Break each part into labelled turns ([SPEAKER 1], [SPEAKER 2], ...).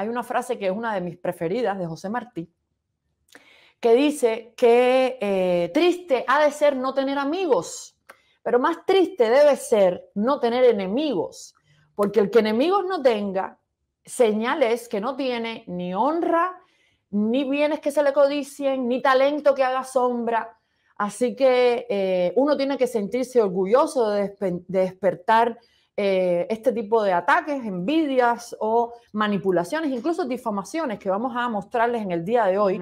[SPEAKER 1] hay una frase que es una de mis preferidas de José Martí, que dice que eh, triste ha de ser no tener amigos, pero más triste debe ser no tener enemigos, porque el que enemigos no tenga, señales que no tiene ni honra, ni bienes que se le codicien, ni talento que haga sombra. Así que eh, uno tiene que sentirse orgulloso de despertar eh, este tipo de ataques, envidias o manipulaciones, incluso difamaciones que vamos a mostrarles en el día de hoy,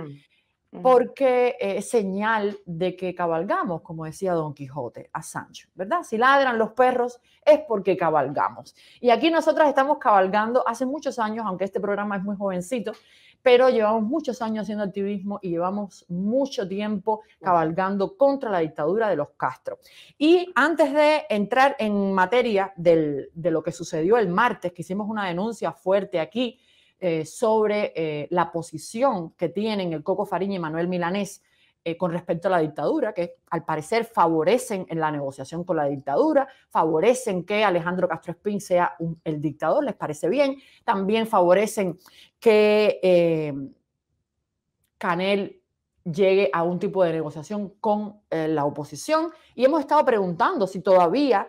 [SPEAKER 1] porque eh, es señal de que cabalgamos, como decía Don Quijote a Sancho, ¿verdad? Si ladran los perros es porque cabalgamos. Y aquí nosotras estamos cabalgando hace muchos años, aunque este programa es muy jovencito, pero llevamos muchos años haciendo activismo y llevamos mucho tiempo cabalgando contra la dictadura de los Castro. Y antes de entrar en materia de lo que sucedió el martes, que hicimos una denuncia fuerte aquí eh, sobre eh, la posición que tienen el Coco Fariña y Manuel Milanés eh, con respecto a la dictadura, que al parecer favorecen en la negociación con la dictadura, favorecen que Alejandro Castro Espín sea el dictador, les parece bien, también favorecen que eh, Canel llegue a un tipo de negociación con eh, la oposición y hemos estado preguntando si todavía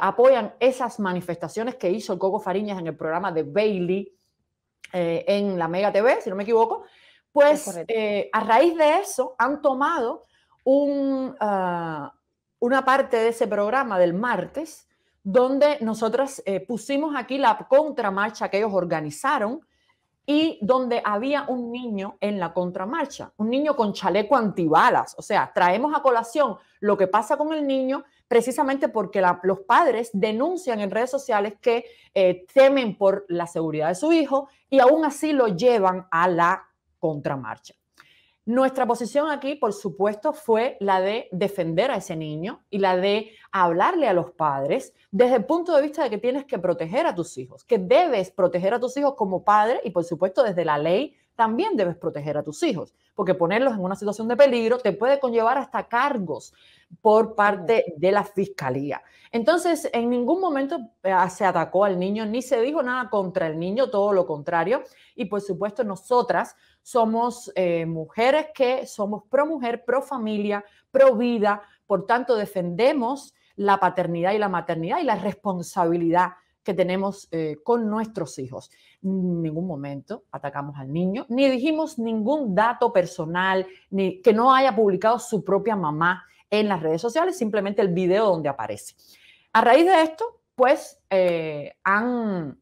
[SPEAKER 1] apoyan esas manifestaciones que hizo Coco Fariñas en el programa de Bailey en la Mega TV, si no me equivoco, pues eh, a raíz de eso han tomado ah, una parte de ese programa del martes, donde nosotros eh, pusimos aquí la contramarcha que ellos organizaron y donde había un niño en la contramarcha, un niño con chaleco antibalas. O sea, traemos a colación lo que pasa con el niño precisamente porque los padres denuncian en redes sociales que eh, temen por la seguridad de su hijo y aún así lo llevan a la contramarcha. Nuestra posición aquí, por supuesto, fue la de defender a ese niño y la de hablarle a los padres desde el punto de vista de que tienes que proteger a tus hijos, que debes proteger a tus hijos como padre y, por supuesto, desde la ley también debes proteger a tus hijos, porque ponerlos en una situación de peligro te puede conllevar hasta cargos por parte de la fiscalía. Entonces, en ningún momento eh, ah, se atacó al niño, ni se dijo nada contra el niño, todo lo contrario. Y por supuesto, nosotras somos eh, mujeres que somos pro mujer, pro familia, pro vida, por tanto defendemos la paternidad y la maternidad y la responsabilidad que tenemos eh, con nuestros hijos. En ningún momento atacamos al niño, ni dijimos ningún dato personal, ni que no haya publicado su propia mamá en las redes sociales, simplemente el video donde aparece. A raíz de esto, pues eh, han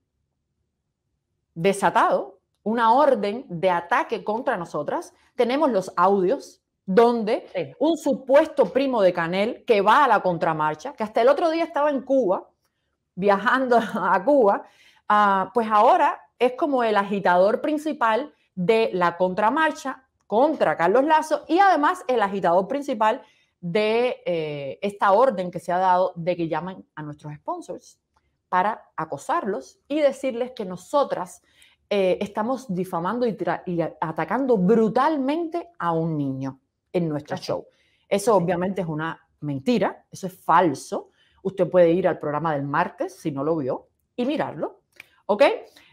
[SPEAKER 1] desatado una orden de ataque contra nosotras. Tenemos los audios donde un supuesto primo de Canel que va a la contramarcha, que hasta el otro día estaba en Cuba, viajando a Cuba, ah, pues ahora es como el agitador principal de la contramarcha contra Carlos Lazo y además el agitador principal de eh, esta orden que se ha dado de que llamen a nuestros sponsors para acosarlos y decirles que nosotras eh, estamos difamando y, y, atacando brutalmente a un niño en nuestra show. Eso obviamente es una mentira, eso es falso. Usted puede ir al programa del martes, si no lo vio, y mirarlo, ¿ok?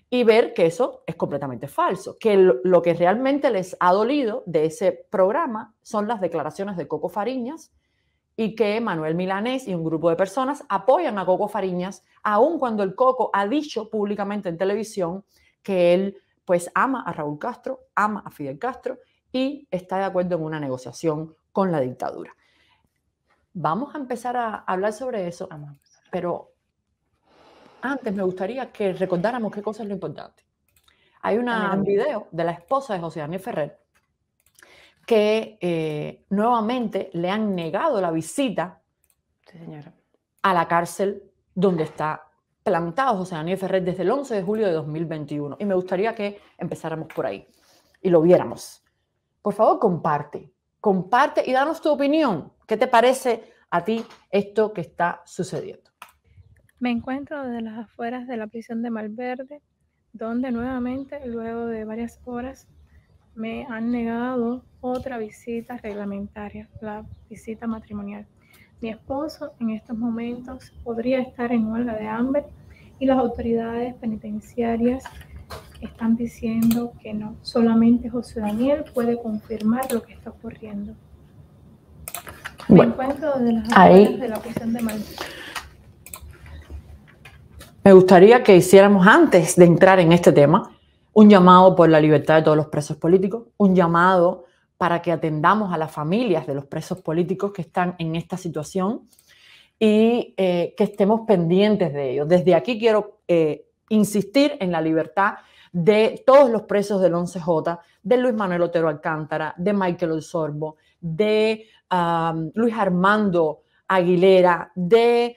[SPEAKER 1] Y ver que eso es completamente falso, que lo que realmente les ha dolido de ese programa son las declaraciones de Coco Fariñas y que Manuel Milanés y un grupo de personas apoyan a Coco Fariñas, aun cuando el Coco ha dicho públicamente en televisión que él pues ama a Raúl Castro, ama a Fidel Castro y está de acuerdo en una negociación con la dictadura. Vamos a empezar a hablar sobre eso, pero antes me gustaría que recordáramos qué cosa es lo importante. Hay un video de la esposa de José Daniel Ferrer que eh, nuevamente le han negado la visita a la cárcel donde está plantado José Daniel Ferrer desde el 11 de julio de 2021. Y me gustaría que empezáramos por ahí y lo viéramos. Por favor, comparte comparte y danos tu opinión. ¿Qué te parece a ti esto que está sucediendo?
[SPEAKER 2] Me encuentro desde las afueras de la prisión de Malverde, donde nuevamente, luego de varias horas, me han negado otra visita reglamentaria, la visita matrimonial. Mi esposo en estos momentos podría estar en huelga de hambre y las autoridades penitenciarias están diciendo que no. Solamente José Daniel puede confirmar lo que está ocurriendo. me encuentro de las de la cuestión de Malta.
[SPEAKER 1] Me gustaría que hiciéramos antes de entrar en este tema un llamado por la libertad de todos los presos políticos, un llamado para que atendamos a las familias de los presos políticos que están en esta situación y eh, que estemos pendientes de ellos. Desde aquí quiero eh, insistir en la libertad de todos los presos del 11J, de Luis Manuel Otero Alcántara, de Michael Sorbo, de um, Luis Armando Aguilera, de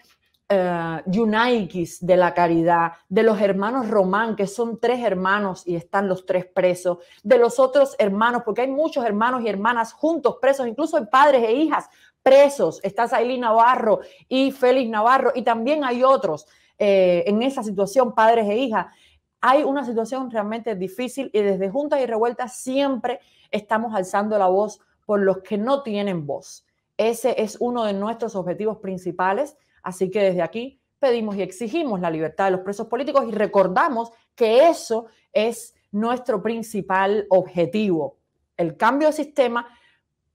[SPEAKER 1] uh, Yunaikis de la Caridad, de los hermanos Román, que son tres hermanos y están los tres presos, de los otros hermanos, porque hay muchos hermanos y hermanas juntos presos, incluso hay padres e hijas presos. Está Zayli Navarro y Félix Navarro, y también hay otros eh, en esa situación, padres e hijas hay una situación realmente difícil y desde Juntas y Revueltas siempre estamos alzando la voz por los que no tienen voz. Ese es uno de nuestros objetivos principales, así que desde aquí pedimos y exigimos la libertad de los presos políticos y recordamos que eso es nuestro principal objetivo, el cambio de sistema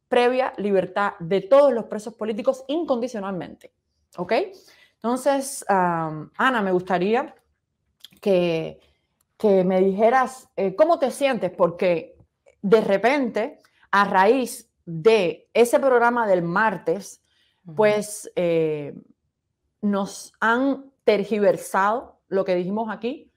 [SPEAKER 1] previa libertad de todos los presos políticos incondicionalmente. ¿Ok? Entonces, Ana, me gustaría que, que me dijeras eh, cómo te sientes, porque de repente, a raíz de ese programa del martes, pues eh, nos han tergiversado lo que dijimos aquí,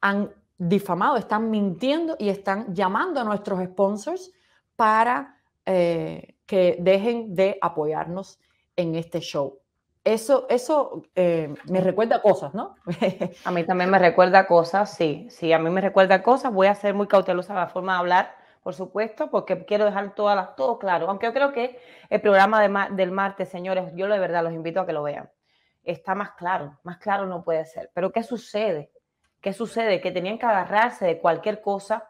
[SPEAKER 1] han difamado, están mintiendo y están llamando a nuestros sponsors para eh, que dejen de apoyarnos en este show eso, eso eh, me recuerda cosas, ¿no? a mí también me recuerda cosas, sí, sí, a mí me recuerda cosas. Voy a
[SPEAKER 2] ser muy cautelosa en la forma de hablar, por supuesto, porque quiero dejar todas todo claro. Aunque yo creo que el programa del martes, señores, yo de verdad los invito a que lo vean. Está más claro, más claro no puede ser. Pero ¿qué sucede? ¿Qué sucede? Que tenían que agarrarse de cualquier cosa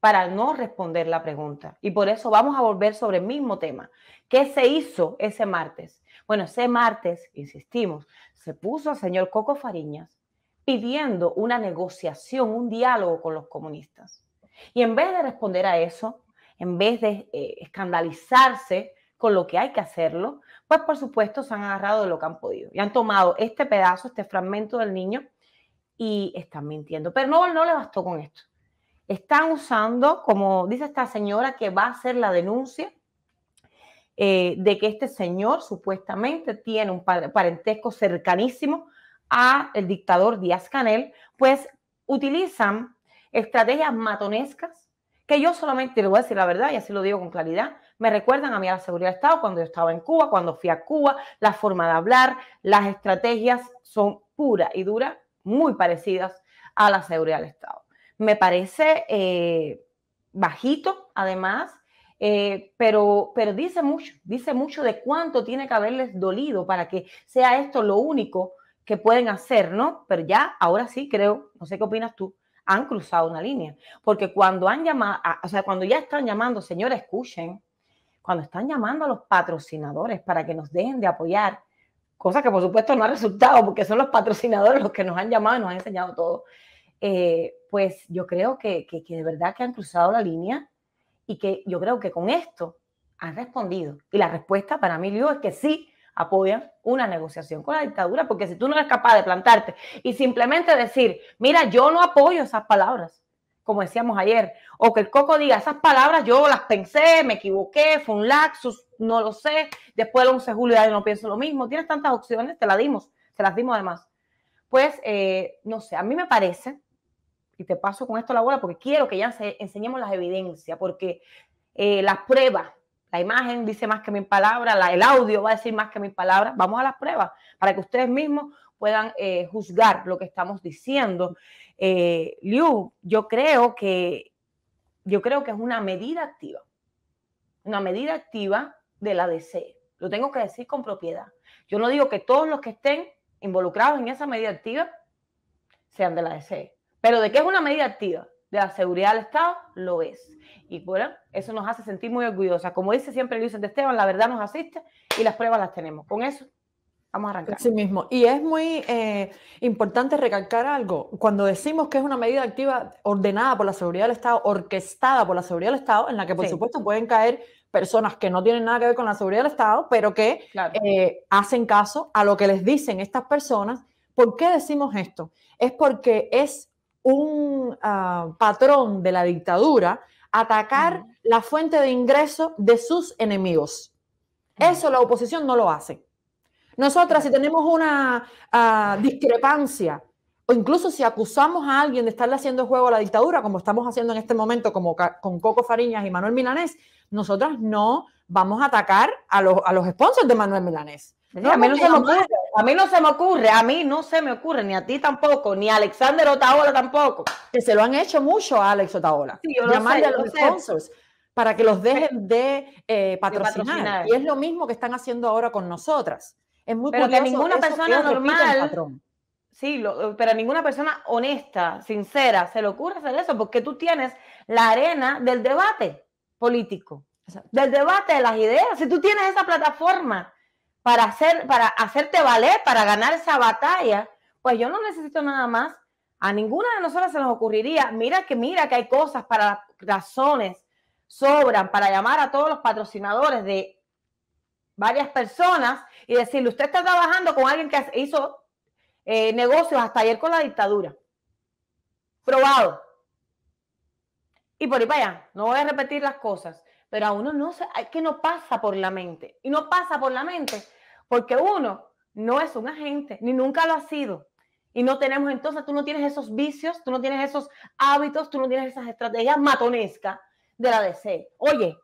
[SPEAKER 2] para no responder la pregunta. Y por eso vamos a volver sobre el mismo tema. ¿Qué se hizo ese martes? Bueno, ese martes, insistimos, se puso el señor Coco Fariñas pidiendo una negociación, un diálogo con los comunistas. Y en vez de responder a eso, en vez de eh, escandalizarse con lo que hay que hacerlo, pues por supuesto se han agarrado de lo que han podido y han tomado este pedazo, este fragmento del niño y están mintiendo. Pero no, no le bastó con esto. Están usando, como dice esta señora que va a hacer la denuncia, eh, de que este señor supuestamente tiene un parentesco cercanísimo a el dictador Díaz Canel, pues utilizan estrategias matonescas que yo solamente, le voy a decir la verdad y así lo digo con claridad, me recuerdan a mí a la seguridad de Estado cuando yo estaba en Cuba, cuando fui a Cuba, la forma de hablar, las estrategias son pura y dura, muy parecidas a la seguridad del Estado. Me parece eh, bajito, además, eh, pero, pero dice mucho, dice mucho de cuánto tiene que haberles dolido para que sea esto lo único que pueden hacer, ¿no? Pero ya, ahora sí creo, no sé qué opinas tú, han cruzado una línea, porque cuando han llamado, o sea, cuando ya están llamando, señores, escuchen, cuando están llamando a los patrocinadores para que nos dejen de apoyar, cosa que por supuesto no ha resultado, porque son los patrocinadores los que nos han llamado y nos han enseñado todo, eh, pues yo creo que, que, que de verdad que han cruzado la línea y que yo creo que con esto han respondido. Y la respuesta para mí, Lío, es que sí apoyan una negociación con la dictadura, porque si tú no eres capaz de plantarte y simplemente decir, mira, yo no apoyo esas palabras, como decíamos ayer, o que el Coco diga, esas palabras yo las pensé, me equivoqué, fue un laxus, no lo sé, después del 11 de julio ya no pienso lo mismo, tienes tantas opciones, te las dimos, te las dimos además. Pues, eh, no sé, a mí me parece y te paso con esto la bola porque quiero que ya enseñemos las evidencias, porque eh, las pruebas, la imagen dice más que mi palabra el audio va a decir más que mis palabras. Vamos a las pruebas para que ustedes mismos puedan eh, juzgar lo que estamos diciendo. Eh, Liu, yo creo que yo creo que es una medida activa, una medida activa de la DC. Lo tengo que decir con propiedad. Yo no digo que todos los que estén involucrados en esa medida activa sean de la DCE pero de que es una medida activa de la seguridad del Estado, lo es. Y bueno, eso nos hace sentir muy orgullosas. Como dice siempre Luis de Esteban, la
[SPEAKER 1] verdad nos asiste y las pruebas las tenemos. Con eso Vamos a arrancar. Sí mismo. Y es muy eh, importante recalcar algo. Cuando decimos que es una medida activa ordenada por la seguridad del Estado, orquestada por la seguridad del Estado, en la que por supuesto pueden caer personas que no tienen nada que ver con la seguridad del Estado, pero que eh, hacen caso a lo que les dicen estas personas. ¿Por qué decimos esto? Es porque es un ah, patrón de la dictadura atacar la fuente de ingreso de sus enemigos. Eso la oposición no lo hace. Nosotras, si tenemos una ah, discrepancia o incluso si acusamos a alguien de estarle haciendo juego a la dictadura, como estamos haciendo en este momento como con Coco Fariñas y Manuel Milanés, nosotras no vamos a atacar a los, a los sponsors de Manuel Milanés a, mí no se me ocurre, a mí no
[SPEAKER 2] se me ocurre, ni a ti tampoco, ni a Alexander Otaola tampoco. Que se lo han hecho mucho a Alex
[SPEAKER 1] Otaola. Llamarle a los sponsors para que los dejen de, eh, patrocinar. Y es lo mismo que están haciendo ahora con nosotras. Es muy Pero ninguna persona normal.
[SPEAKER 2] Sí, pero a ninguna persona honesta, sincera, se le ocurre hacer eso, porque tú tienes la arena del debate político, del debate de las ideas. Si tú tienes esa plataforma, para, hacer, para hacerte valer, para ganar esa batalla, pues yo no necesito nada más. A ninguna de nosotras se nos ocurriría, mira que mira que hay cosas para razones, sobran para llamar a todos los patrocinadores de varias personas y decirle, usted está trabajando con alguien que hizo eh, negocios hasta ayer con la dictadura. Probado. Y por ahí para allá, no voy a repetir las cosas, pero a uno no se, que no pasa por la mente. Y no pasa por la mente porque uno no es un agente, ni nunca lo ha sido. Y no tenemos entonces, tú no tienes esos vicios, tú no tienes esos hábitos, tú no tienes esas estrategias matonescas de la DC. Oye,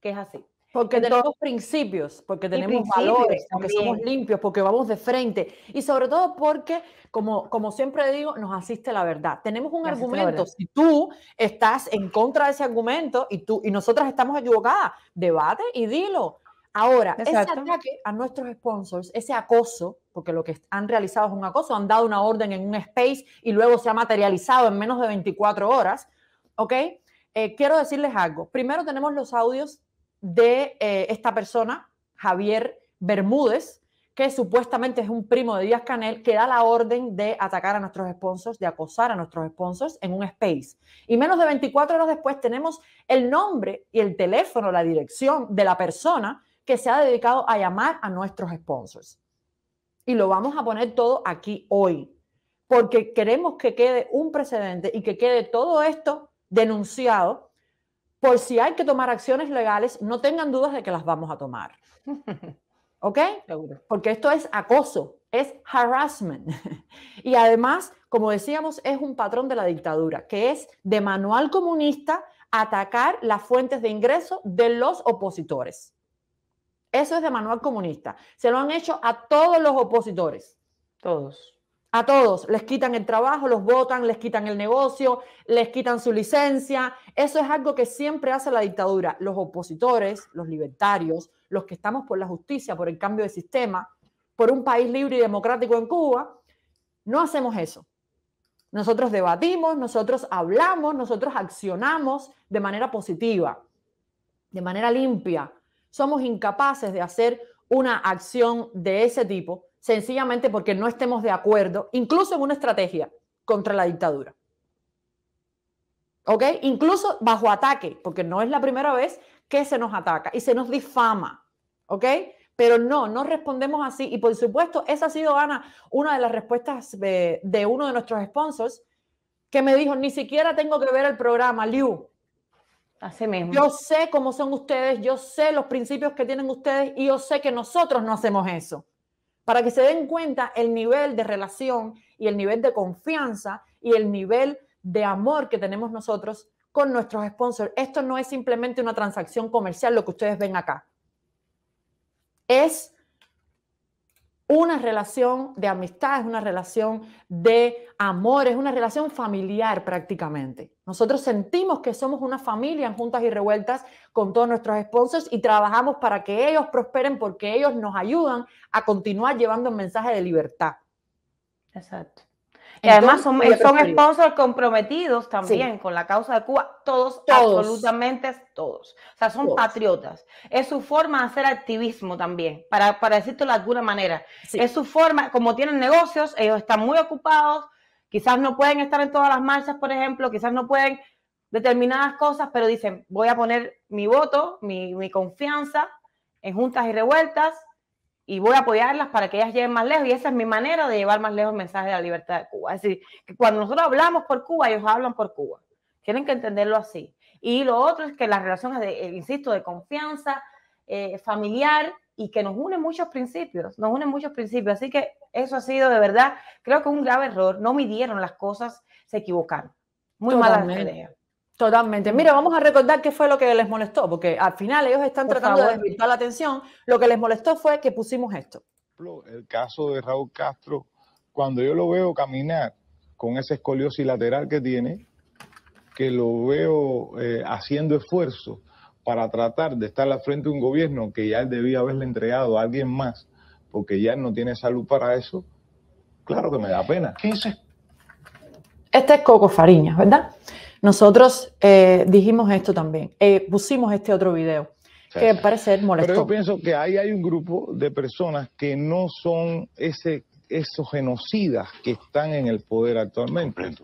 [SPEAKER 2] que es así.
[SPEAKER 1] Porque tenemos principios, porque tenemos valores, porque somos limpios, porque vamos de frente y sobre todo porque, como, como siempre digo, nos asiste la verdad. Tenemos un argumento. Si tú estás en contra de ese argumento y, tú, y nosotras estamos equivocadas, debate y dilo Ahora, Exacto. ese ataque a nuestros sponsors, ese acoso, porque lo que han realizado es un acoso, han dado una orden en un space y luego se ha materializado en menos de 24 horas, ¿ok? Eh, quiero decirles algo. Primero tenemos los audios de eh, esta persona, Javier Bermúdez, que supuestamente es un primo de Díaz Canel, que da la orden de atacar a nuestros sponsors, de acosar a nuestros sponsors en un space. Y menos de 24 horas después tenemos el nombre y el teléfono, la dirección de la persona que se ha dedicado a llamar a nuestros sponsors. Y lo vamos a poner todo aquí hoy, porque queremos que quede un precedente y que quede todo esto denunciado por si hay que tomar acciones legales, no tengan dudas de que las vamos a tomar. ¿Ok? Porque esto es acoso, es harassment. Y además, como decíamos, es un patrón de la dictadura, que es de manual comunista atacar las fuentes de ingreso de los opositores. Eso es de manual comunista. Se lo han hecho a todos los opositores. Todos. A todos. Les quitan el trabajo, los votan, les quitan el negocio, les quitan su licencia. Eso es algo que siempre hace la dictadura. Los opositores, los libertarios, los que estamos por la justicia, por el cambio de sistema, por un país libre y democrático en Cuba, no hacemos eso. Nosotros debatimos, nosotros hablamos, nosotros accionamos de manera positiva, de manera limpia, somos incapaces de hacer una acción de ese tipo sencillamente porque no estemos de acuerdo, incluso en una estrategia contra la dictadura. ¿Ok? Incluso bajo ataque, porque no es la primera vez que se nos ataca y se nos difama. ¿Ok? Pero no, no respondemos así. Y por supuesto, esa ha sido, Ana, una de las respuestas de, de uno de nuestros sponsors que me dijo, ni siquiera tengo que ver el programa, Liu, yo sé cómo son ustedes, yo sé los principios que tienen ustedes y yo sé que nosotros no hacemos eso. Para que se den cuenta el nivel de relación y el nivel de confianza y el nivel de amor que tenemos nosotros con nuestros sponsors. Esto no es simplemente una transacción comercial lo que ustedes ven acá. Es una relación de amistad, es una relación de amor, es una relación familiar prácticamente. Nosotros sentimos que somos una familia en juntas y revueltas con todos nuestros sponsors y trabajamos para que ellos prosperen porque ellos nos ayudan a continuar llevando un mensaje de libertad. Exacto. Y además son, son sponsors
[SPEAKER 2] comprometidos también con la causa de Cuba, todos, absolutamente todos. O sea, son patriotas. Es su forma de hacer activismo también, para, para de alguna manera. Es su forma, como tienen negocios, ellos están muy ocupados, quizás no pueden estar en todas las marchas, por ejemplo, quizás no pueden determinadas cosas, pero dicen, voy a poner mi voto, mi, mi confianza en juntas y revueltas, y voy a apoyarlas para que ellas lleguen más lejos y esa es mi manera de llevar más lejos el mensaje de la libertad de Cuba. Es decir, que cuando nosotros hablamos por Cuba, ellos hablan por Cuba. Tienen que entenderlo así. Y lo otro es que las relaciones, de, eh, insisto, de confianza eh, familiar y que nos unen muchos principios, nos unen muchos principios. Así que eso ha sido de verdad, creo que un grave error. No midieron las cosas, se equivocaron. Muy malas mala
[SPEAKER 1] Totalmente. Mira, vamos a recordar qué fue lo que les molestó, porque al final ellos están tratando de desvirtuar la atención. Lo que les molestó fue que pusimos esto.
[SPEAKER 3] El caso de Raúl Castro, cuando yo lo veo caminar con ese escoliosis lateral que tiene, que lo veo eh, haciendo esfuerzo para tratar de estar al frente de un gobierno que ya él debía haberle entregado a alguien más, porque ya él no tiene salud para eso, claro que
[SPEAKER 1] me da pena. ¿Qué dice? Este es Coco Fariñas, ¿verdad? Nosotros eh, dijimos esto también, eh, pusimos este otro video, que parece parecer Pero yo pienso
[SPEAKER 3] que ahí hay un grupo de personas que no son ese, esos genocidas que están en el poder actualmente,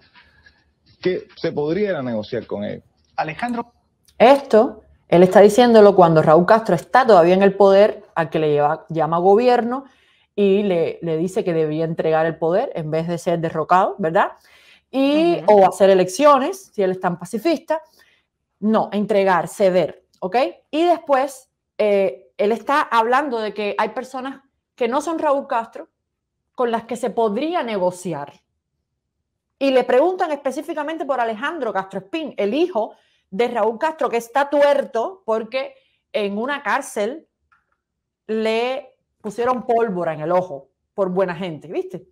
[SPEAKER 3] que se podría negociar con ellos.
[SPEAKER 1] Alejandro. Esto él está diciéndolo cuando Raúl Castro está todavía en el poder, al que le lleva, llama gobierno y le, dice que debía entregar el poder en vez de ser derrocado, ¿verdad? y, o hacer elecciones, si él es tan pacifista. No, entregar, ceder, ¿ok? Y después, eh, él está hablando de que hay personas que no son Raúl Castro con las que se podría negociar. Y le preguntan específicamente por Alejandro Castro Espín, el hijo de Raúl Castro, que está tuerto porque en una cárcel le pusieron pólvora en el ojo por buena gente, ¿viste?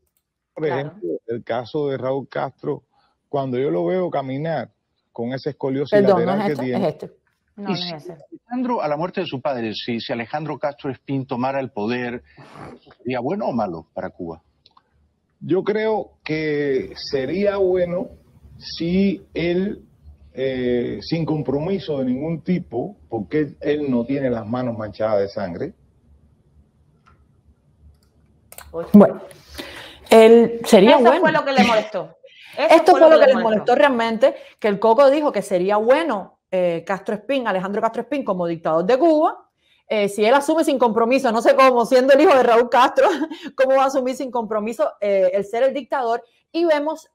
[SPEAKER 1] por ejemplo,
[SPEAKER 3] el caso de Raúl Castro, cuando yo lo veo caminar con ese escoliosis lateral es que este? tiene. Es este. No, no es ese. Alejandro, a la muerte de su padre, si, Alejandro Castro Espín tomara el poder, ¿sería bueno o malo para Cuba? Yo creo que sería bueno si él, eh, sin compromiso de ningún tipo, porque él no tiene las manos manchadas de sangre.
[SPEAKER 1] Bueno, sería bueno. fue lo
[SPEAKER 2] que le molestó.
[SPEAKER 1] Esto fue lo, que, le molestó. realmente, que el Coco dijo que sería bueno eh, Castro Espín, Alejandro Castro Espín, como dictador de Cuba, eh, si él asume sin compromiso, no sé cómo, siendo el hijo de Raúl Castro, cómo va a asumir sin compromiso eh, el ser el dictador. Y vemos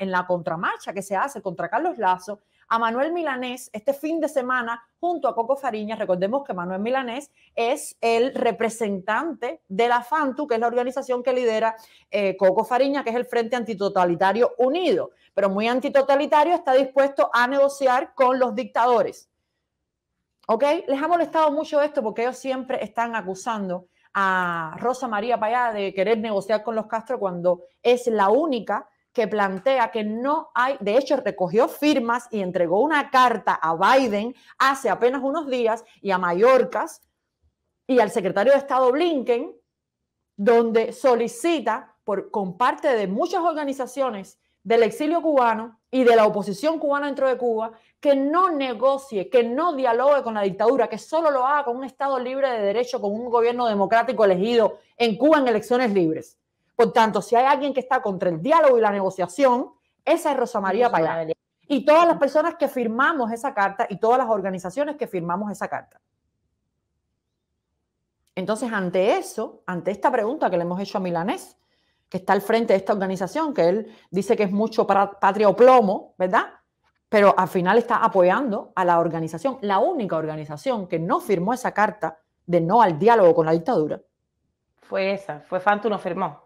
[SPEAKER 1] en la contramarcha que se hace contra Carlos Lazo, a Manuel Milanés este fin de semana junto a Coco Fariña. Recordemos que Manuel Milanés es el representante de la FANTU, que es la organización que lidera eh, Coco Fariña, que es el Frente Antitotalitario Unido. Pero muy antitotalitario está dispuesto a negociar con los dictadores. ¿Ok? Les ha molestado mucho esto porque ellos siempre están acusando a Rosa María Payá de querer negociar con los Castro cuando es la única que plantea que no hay, de hecho recogió firmas y entregó una carta a Biden hace apenas unos días y a Mallorcas y al secretario de Estado Blinken, donde solicita por, con parte de muchas organizaciones del exilio cubano y de la oposición cubana dentro de Cuba, que no negocie, que no dialogue con la dictadura, que solo lo haga con un Estado libre de derecho, con un gobierno democrático elegido en Cuba en elecciones libres. Por tanto, si hay alguien que está contra el diálogo y la negociación, esa es Rosa María Payá. Y todas las personas que firmamos esa carta y todas las organizaciones que firmamos esa carta. Entonces, ante eso, ante esta pregunta que le hemos hecho a Milanés, que está al frente de esta organización, que él dice que es mucho para patria o plomo, ¿verdad? Pero al final está apoyando a la organización, la única organización que no firmó esa carta de no al diálogo con la dictadura.
[SPEAKER 2] Fue esa, fue Fantu no firmó.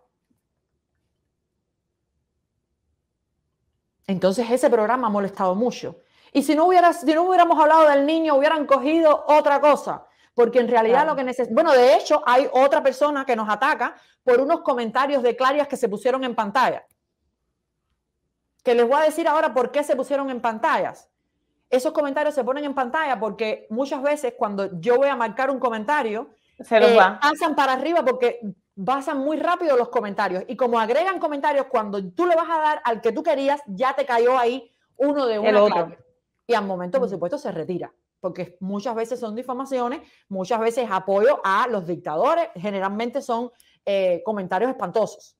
[SPEAKER 1] Entonces ese programa ha molestado mucho. Y si no, no hubiéramos hablado del niño, hubieran cogido otra cosa. Porque en realidad lo que necesitamos... Bueno, de hecho, hay otra persona que nos ataca por unos comentarios de Clarias que se pusieron en pantalla. Que les voy a decir ahora por qué se pusieron en pantallas. Esos comentarios se ponen en pantalla porque muchas veces cuando yo voy a marcar un comentario, se los eh, para arriba porque basan muy rápido los comentarios. Y como agregan comentarios, cuando tú le vas a dar al que tú querías, ya te cayó ahí uno de uno. Y al momento, por mm. supuesto, se retira. Porque muchas veces son difamaciones, muchas veces apoyo a los dictadores, generalmente son eh, comentarios espantosos.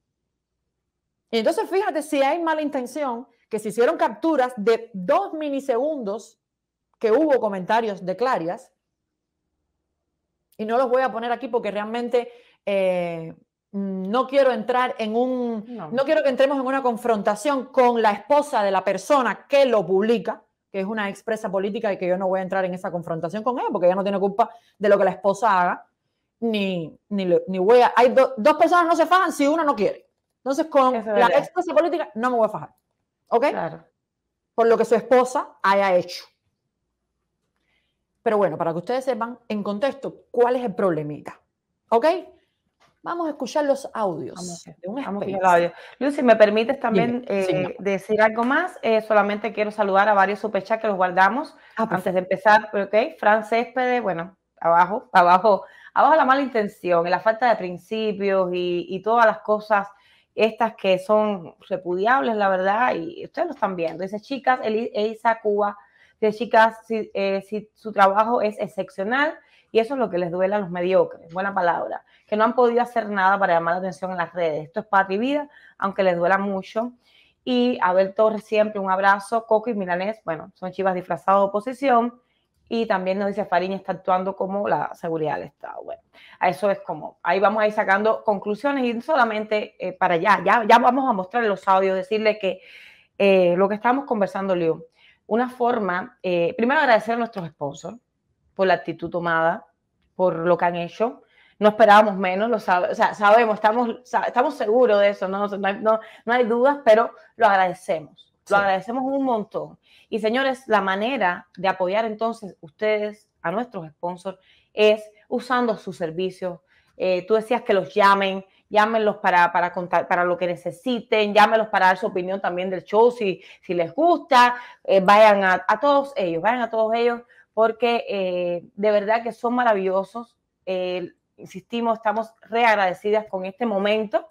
[SPEAKER 1] Y entonces fíjate si hay mala intención, que se hicieron capturas de dos minisegundos que hubo comentarios de Clarias. Y no los voy a poner aquí porque realmente eh, no quiero entrar en un, no. quiero que entremos en una confrontación con la esposa de la persona que lo publica, que es una expresa política y que yo no voy a entrar en esa confrontación con ella porque ella no tiene culpa de lo que la esposa haga, ni, ni, ni voy a, hay dos personas no se fajan si una no quiere. Entonces con la expresa política no me voy a fajar, ¿ok? Por lo que su esposa haya hecho. Pero bueno, para que ustedes sepan en contexto cuál es el problemita, ¿ok? Vamos a escuchar los audios vamos, a
[SPEAKER 2] me permites también eh, decir algo más, eh, solamente quiero saludar a varios superchats que los guardamos ah, antes de empezar, ok, Fran Céspedes, bueno, abajo, abajo, abajo la mala intención, la falta de principios y, todas las cosas estas que son repudiables, la verdad, y ustedes lo están viendo. Dice, chicas, Elisa Cuba, dice, chicas, si eh, su trabajo es excepcional, y eso es lo que les duela a los mediocres, buena palabra, que no han podido hacer nada para llamar la atención en las redes. Esto es patria y vida, aunque les duela mucho. Y Abel Torres, siempre un abrazo. Coco y Milanés, bueno, son chivas disfrazados de oposición. Y también nos dice Fariña está actuando como la seguridad del Estado. Bueno, a eso es como, ahí vamos a ir sacando conclusiones y solamente eh, para allá, ya, ya vamos a mostrar los audios, decirle que eh, lo que estamos conversando, Leo, una forma, eh, primero agradecer a nuestros sponsors, por la actitud tomada, por lo que han hecho. No esperábamos menos, lo sabemos, estamos, estamos seguros de eso, no, no, hay, dudas, pero lo agradecemos. Lo agradecemos un montón. Y señores, la manera de apoyar entonces ustedes a nuestros sponsors es usando sus servicios. Eh, tú decías que los llamen, llámenlos para, para, contar, para lo que necesiten, llámenlos para dar su opinión también del show, si, si les gusta, eh, vayan a, a todos ellos, vayan a todos ellos porque eh, de verdad que son maravillosos. Eh, insistimos, estamos reagradecidas con este momento.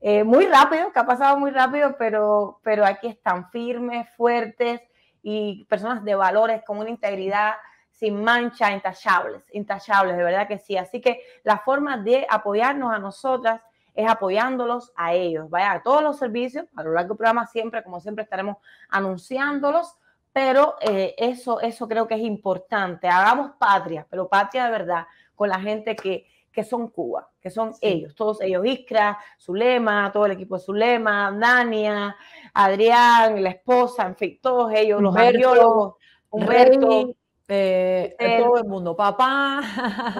[SPEAKER 2] Eh, muy rápido, que ha pasado muy rápido, pero, pero aquí están firmes, fuertes y personas de valores con una integridad sin mancha, intachables, intachables, de verdad que sí. Así que la forma de apoyarnos a nosotras es apoyándolos a ellos. Vaya a todos los servicios, a lo largo del programa siempre, como siempre estaremos anunciándolos, pero eh, eso, eso creo que es importante. Hagamos patria, pero patria de verdad, con la gente que, que son Cuba, que son ellos, todos ellos, Iskra, Zulema, todo el equipo de Zulema, Dania, Adrián, la esposa, en fin, todos ellos, los biólogos, Humberto, eh, eh, todo el mundo, papá,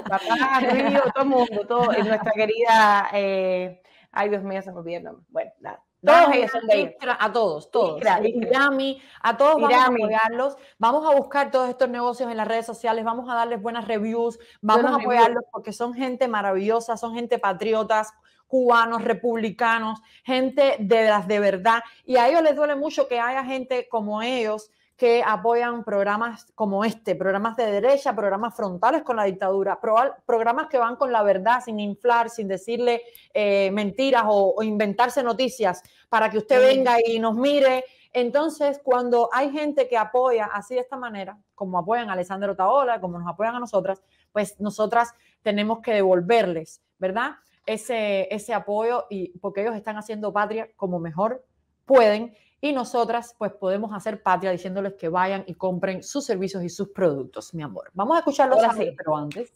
[SPEAKER 2] papá, Río, todo el mundo, nuestra querida, eh, ay Dios mío, se me olvidó bueno, nada
[SPEAKER 1] a todos, todos. a todos vamos a apoyarlos. Vamos a buscar todos estos negocios en las redes sociales, vamos a darles buenas reviews, vamos a apoyarlos porque son gente maravillosa, son gente patriotas, cubanos, republicanos, gente de las de verdad. Y a ellos les duele mucho que haya gente como ellos que apoyan programas como este, programas de derecha, programas frontales con la dictadura, programas que van con la verdad, sin inflar, sin decirle eh, mentiras o, inventarse noticias para que usted venga y nos mire. Entonces, cuando hay gente que apoya así de esta manera, como apoyan a Alessandro Taola, como nos apoyan a nosotras, pues nosotras tenemos que devolverles, ¿verdad? Ese, ese apoyo y porque ellos están haciendo patria como mejor pueden y nosotras pues podemos hacer patria diciéndoles que vayan y compren sus servicios y sus productos, mi amor. Vamos a escucharlos pero antes.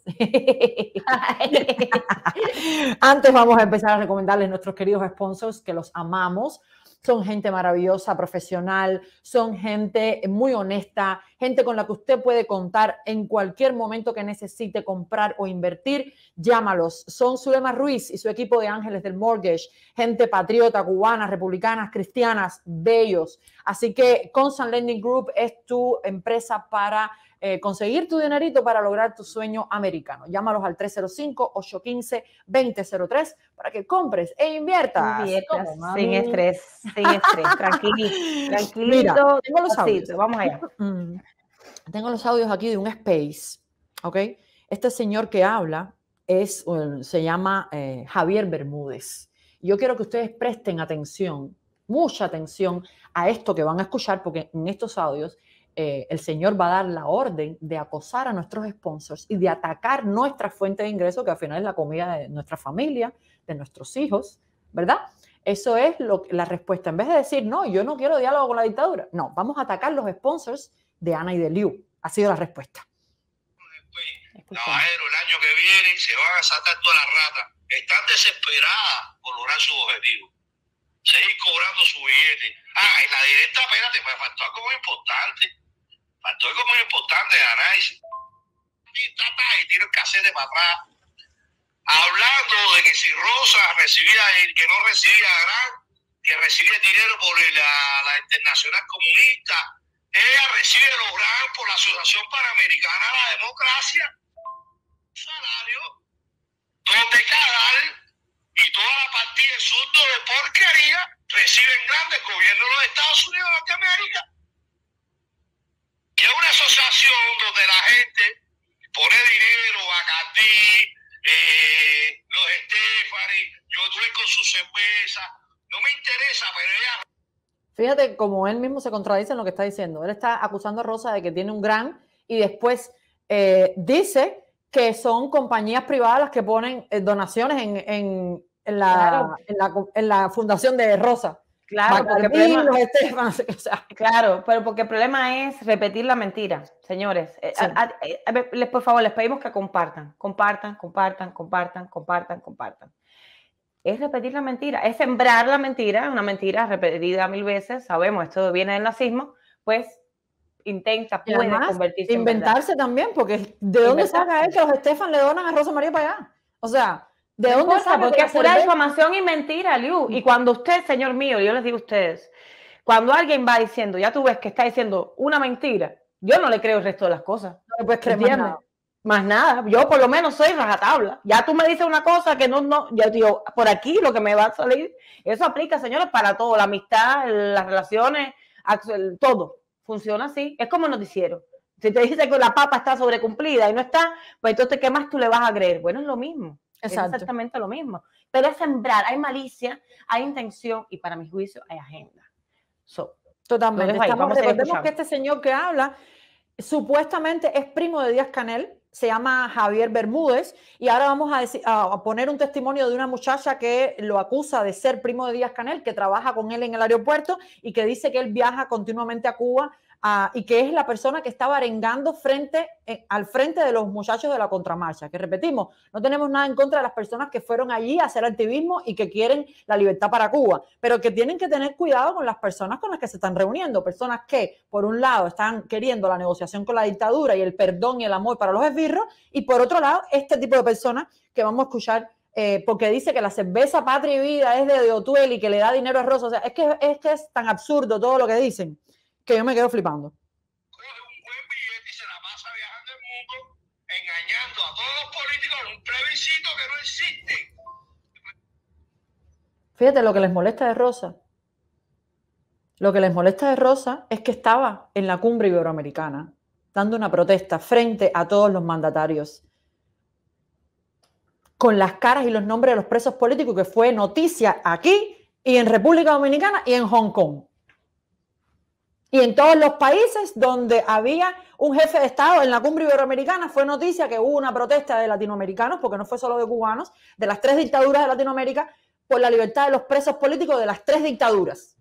[SPEAKER 1] antes vamos a empezar a recomendarles nuestros queridos sponsors que los amamos. Son gente maravillosa, profesional, son gente muy honesta, gente con la que usted puede contar en cualquier momento que necesite comprar o invertir. Llámalos. Son Zulema Ruiz y su equipo de Ángeles del Mortgage, gente patriota, cubana, republicanas, cristianas, bellos. Así que Constant Lending Group es tu empresa para eh, conseguir tu dinerito para lograr tu sueño americano. Llámalos al 305-815-2003 para que compres e inviertas. sin estrés, sin estrés, tranquilito, tengo los audios. Vamos allá. Mm. Tengo los audios aquí de un space, ¿ok? Este señor que habla es, se llama eh, Javier Bermúdez. Yo quiero que ustedes presten atención, mucha atención a esto que van a escuchar, porque en estos audios eh, el Señor va a dar la orden de acosar a nuestros sponsors y de atacar nuestra fuente de ingreso, que al final es la comida de nuestra familia, de nuestros hijos, ¿verdad? Eso es lo, la respuesta. En vez de decir, no, yo no quiero diálogo con la dictadura, no, vamos a atacar los sponsors de Ana y de Liu. Ha sido la respuesta.
[SPEAKER 4] Pues el año que viene se van a saltar todas las ratas. Están desesperadas por lograr su objetivo. Seguir cobrando su billete. Ah, en la directa, espérate, me pues, faltó como muy importante. Faltó como muy importante, Y tiro que hacer de Hablando de que si Rosa recibía el que no recibía Gran, que recibía dinero por la, la Internacional Comunista, ella recibe los gran por la Asociación Panamericana de la Democracia y toda la partida surdo de porquería reciben grandes gobiernos de Estados Unidos de América Y es una asociación donde la gente pone dinero a Candí, eh, los Estefani,
[SPEAKER 1] yo tuve con sus empresas. no me interesa, pero ella... Fíjate cómo él mismo se contradice en lo que está diciendo. Él está acusando a Rosa de que tiene un gran y después eh, dice que son compañías privadas las que ponen eh, donaciones en, en, la, fundación de Rosa.
[SPEAKER 2] Claro, este, claro, pero porque el problema es repetir la mentira, señores. Eh, eh, les, por favor, les pedimos que compartan, compartan, compartan, compartan, compartan, compartan. Es repetir la mentira, es sembrar la mentira, una mentira repetida mil veces, sabemos, esto viene del nazismo, pues intenta puede convertirse inventarse
[SPEAKER 1] también porque de dónde saca eso, que los Estefan le donan a Rosa María para allá o sea de dónde saca porque es pura
[SPEAKER 2] difamación y mentira Liu y cuando usted señor mío yo les digo a ustedes cuando alguien va diciendo ya tú ves que está diciendo una mentira yo no le creo el resto de las cosas pues creer más nada. yo por lo menos soy rajatabla ya tú me dices una cosa que no no yo digo por aquí lo que me va a salir eso aplica señores para todo la amistad las relaciones todo Funciona así, es como noticiero. Si te dice que la papa está sobrecumplida y no está, pues entonces, ¿qué más tú le vas a creer? Bueno, es lo mismo. Es exactamente lo mismo. Pero es sembrar, hay malicia, hay intención y para mi
[SPEAKER 1] juicio hay agenda. So, Totalmente. recordemos que este señor que habla supuestamente es primo de Díaz Canel, se llama Javier Bermúdez y ahora vamos a, a, poner un testimonio de una muchacha que lo acusa de ser primo de Díaz Canel, que trabaja con él en el aeropuerto y que dice que él viaja continuamente a Cuba Ah, y que es la persona que estaba arengando frente, eh, al frente de los muchachos de la contramarcha, que repetimos, no tenemos nada en contra de las personas que fueron allí a hacer activismo y que quieren la libertad para Cuba, pero que tienen que tener cuidado con las personas con las que se están reuniendo, personas que, por un lado, están queriendo la negociación con la dictadura y el perdón y el amor para los esbirros, y por otro lado, este tipo de personas que vamos a escuchar eh, porque dice que la cerveza Patria y Vida es de Otuel y que le da dinero a Rosa. O sea, es que, es que es tan absurdo todo lo que dicen que yo me quedo flipando. un mundo, engañando a todos los políticos un que no existe. Fíjate, lo que les molesta de Rosa, lo que les molesta de Rosa es que estaba en la cumbre iberoamericana, dando una protesta frente a todos los mandatarios, con las caras y los nombres de los presos políticos, que fue noticia aquí y en República Dominicana y en Hong Kong. Y en todos los países donde había un jefe de Estado en la cumbre iberoamericana fue noticia que hubo una protesta de latinoamericanos, porque no fue solo de cubanos, de las tres dictaduras de Latinoamérica por la libertad de los presos políticos de las tres dictaduras.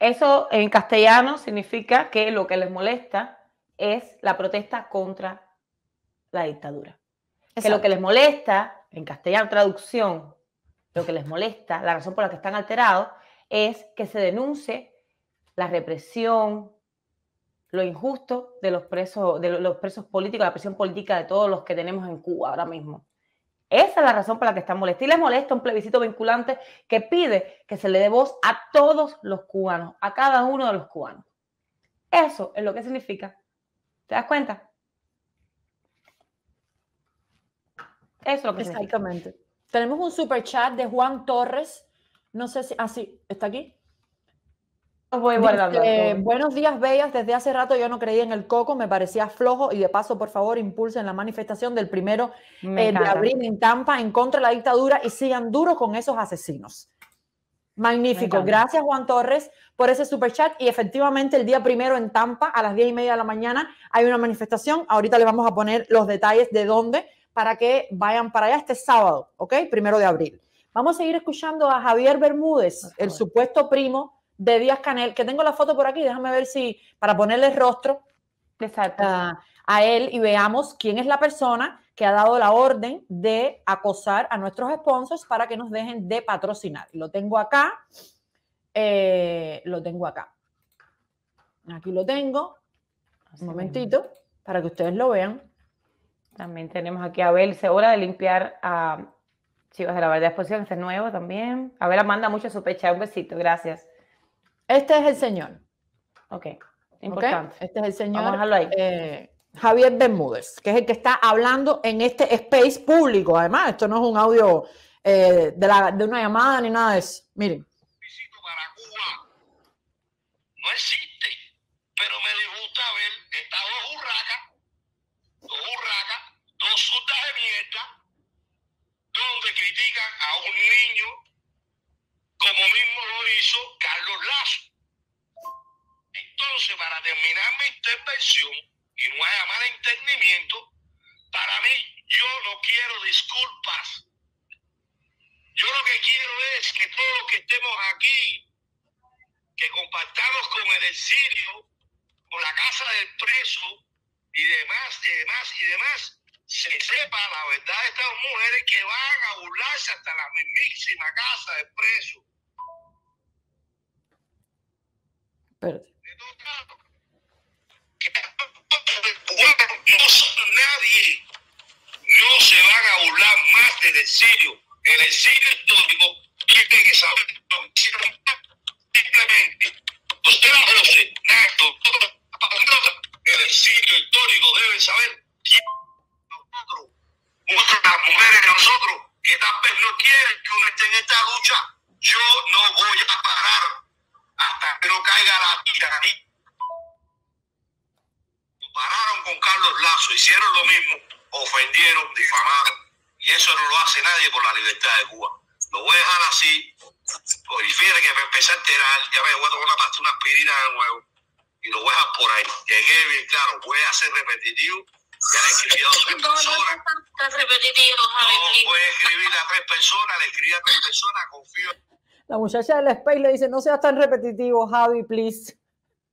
[SPEAKER 2] Eso en castellano significa que lo que les molesta es la protesta contra la dictadura. Que lo que les molesta, en castellano traducción, lo que les molesta, la razón por la que están alterados, es que se denuncie la represión, lo injusto de los presos, de los presos políticos, la presión política de todos los que tenemos en Cuba ahora mismo. Esa es la razón por la que están molestos. Y les molesta un plebiscito vinculante que pide que se le dé voz a todos los cubanos, a cada uno de los cubanos. Eso es lo que significa.
[SPEAKER 1] ¿Te das cuenta? Eso es lo que Exactamente. Significa. Tenemos un super chat de Juan Torres. No sé si. Ah, sí, está aquí. Buenos días, bellas. Desde hace rato yo no creía en el coco, me parecía flojo y de paso, por favor, impulsen la manifestación del primero eh, de abril en Tampa en contra de la dictadura y sigan duros con esos asesinos. Magnífico. Gracias, Juan Torres, por ese super chat. Y efectivamente, el día primero en Tampa, a las diez y media de la mañana, hay una manifestación. Ahorita les vamos a poner los detalles de dónde para que vayan para allá este sábado, ¿ok? Primero de abril. Vamos a seguir escuchando a Javier Bermúdez, el supuesto primo de Díaz Canel, que tengo la foto por aquí, déjame ver si, para ponerle rostro ah, A, él y veamos quién es la persona que ha dado la orden de acosar a nuestros sponsors para que nos dejen de patrocinar. Lo tengo acá, eh, lo tengo acá. Aquí lo tengo, un momentito,
[SPEAKER 2] para que ustedes lo vean. También tenemos aquí a Abel hora de limpiar a Chivas de la Verdad Exposición, este es nuevo también. Abel manda mucho su pecha, un besito,
[SPEAKER 1] gracias. Este es el señor. Ok, importante. Este es el señor. Vamos ahí. Eh, Javier Bermúdez, que es el que está hablando en este space público. Además, esto no es un audio eh, de, una llamada ni nada de eso. Miren.
[SPEAKER 4] no existe, pero me disgusta ver estas dos hurracas, dos hurracas, dos sutas de mierda, donde critican a un niño como mismo lo hizo Carlos Lazo. Entonces, para terminar mi intervención, y no haya mal entendimiento, para mí yo no quiero disculpas. Yo lo que quiero es que todos los que estemos aquí, que compartamos con el exilio, con la casa del preso y demás, y demás, y demás, se sepa la verdad de estas mujeres que van a burlarse hasta la mismísima casa del preso No nadie. No se van a burlar más del exilio. El exilio histórico tiene que saber lo Ustedes hicieron simplemente. Usted Nato, el exilio histórico debe saber quién nosotros, muchas mujeres de nosotros, que tal vez no quieren que uno esté en esta lucha. Yo no voy a parar hasta que no caiga la tiranía. Pararon con Carlos Lazo, hicieron lo mismo, ofendieron, difamaron. Y eso no lo hace nadie por la libertad de Cuba. Lo voy a dejar así. Y que me empecé a enterar, ya me voy a tomar una una de Y lo voy a dejar por ahí. Llegué bien claro, voy a ser repetitivo. Ya le escribí a dos personas. No,
[SPEAKER 1] voy a escribir a tres personas, le escribí a tres personas, confío
[SPEAKER 5] la muchacha del Space le dice,
[SPEAKER 1] no seas tan repetitivo, Javi, please.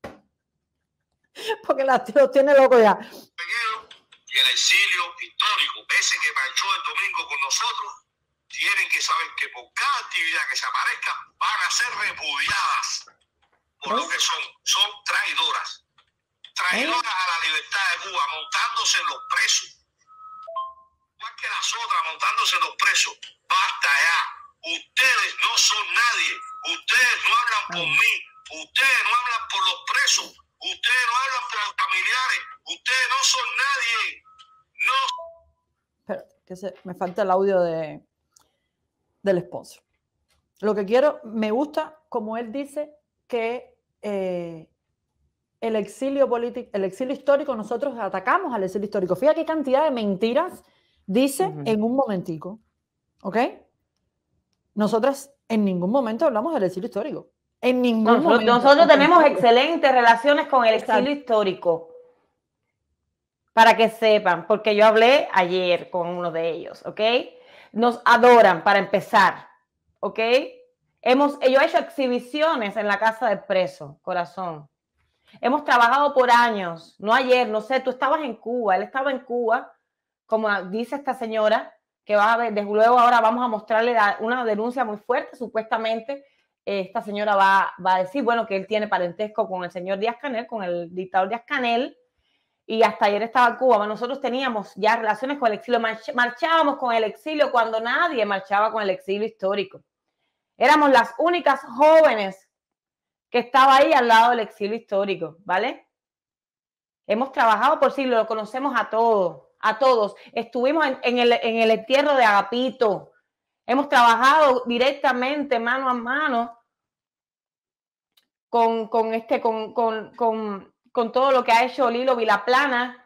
[SPEAKER 1] Porque la, tío
[SPEAKER 5] tiene loco ya. el exilio histórico, ese que marchó el domingo con nosotros,
[SPEAKER 4] tienen que saber que por cada actividad que se aparezca van a ser repudiadas por lo ¿Eh? que son. Son traidoras. Traidoras ¿Eh? a la libertad de Cuba, montándose en los presos. Igual que las otras, montándose en los presos. Basta ya Ustedes no son nadie. Ustedes no hablan por mí. Ustedes no hablan por los presos. Ustedes no hablan por los familiares.
[SPEAKER 1] Ustedes no son nadie. No. que me falta el audio del sponsor. Lo que quiero, me gusta, como él dice, que eh, el exilio político, el exilio histórico, nosotros atacamos al exilio histórico. Fíjate qué cantidad de mentiras dice en un momentico. ¿Ok? nosotras en ningún momento hablamos del exilio histórico. En ningún momento. Nosotros tenemos excelentes
[SPEAKER 2] relaciones con el estilo histórico. Para que sepan, porque yo hablé ayer con uno de ellos, ¿ok? Nos adoran para empezar, ¿ok? Hemos, yo hecho exhibiciones en la casa de preso, corazón. Hemos trabajado por años, no ayer, no sé, tú estabas en Cuba, él estaba en Cuba, como dice esta señora, que va a haber, desde luego ahora vamos a mostrarle una denuncia muy fuerte, supuestamente eh, esta señora va, a decir, bueno, que él tiene parentesco con el señor Díaz Canel, con el dictador Díaz Canel, y hasta ayer estaba en Cuba. nosotros teníamos ya relaciones con el exilio, marchábamos con el exilio cuando nadie marchaba con el exilio histórico. Éramos las únicas jóvenes que estaba ahí al lado del exilio histórico, ¿vale? Hemos trabajado por sí, lo conocemos a todos a todos. Estuvimos en, el, entierro de Agapito. Hemos trabajado directamente, mano a mano, con, este, con, con, todo lo que ha hecho Lilo Vilaplana.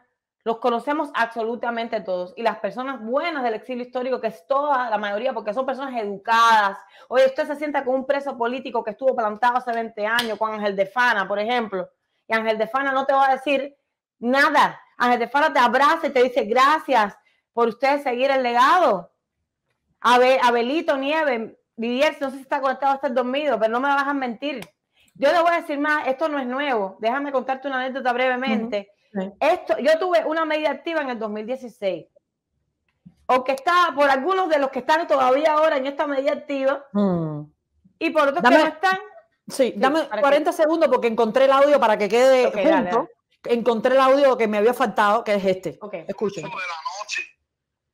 [SPEAKER 2] Los conocemos absolutamente todos. Y las personas buenas del exilio histórico, que es toda la mayoría, porque son personas educadas. Oye, usted se sienta con un preso político que estuvo plantado hace 20 años, con Ángel de Fana, por ejemplo. Y Ángel de Fana no te va a decir Nada. Fara te abraza y te dice gracias por ustedes seguir el legado. Abel, Abelito Nieve, Didier, no sé si está conectado o está dormido, pero no me vas a mentir. Yo te voy a decir más, esto no es nuevo. Déjame contarte una anécdota brevemente. Esto, yo tuve una medida activa en el 2016. o que está por algunos
[SPEAKER 1] de los que están todavía ahora en esta medida activa mm. y por otros que no están. Sí, dame 40 segundos porque encontré el audio para que quede encontré el audio que me había faltado, que es este. Okay. Escuchen. de la noche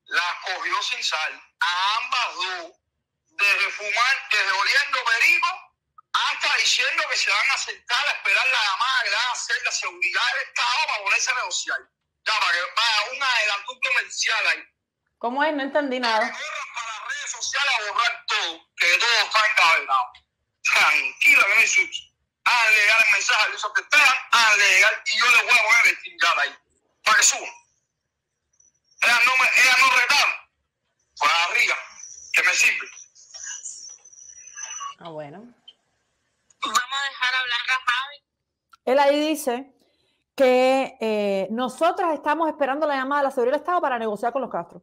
[SPEAKER 4] las cogió sin sal a ambas dos, desde fumar, desde oliendo perico hasta diciendo que se van a sentar a esperar la llamada que van a hacer la seguridad del Estado para ponerse a negociar. Ya, para que vaya un adelanto comercial ahí.
[SPEAKER 2] ¿Cómo es? No entendí nada. Para las
[SPEAKER 4] redes sociales a borrar todo, que todo está encabezado. Tranquila, que no insultes a alegar el mensaje de eso que esperan, a alegar y yo le voy a poner el chingada ahí para que suban. Ella no, me, ella no arriba, que me sirve.
[SPEAKER 2] Ah, bueno. Vamos a
[SPEAKER 1] dejar hablar a Javi. Él ahí dice que nosotros eh, nosotras estamos esperando la llamada de la seguridad del Estado para negociar con los Castro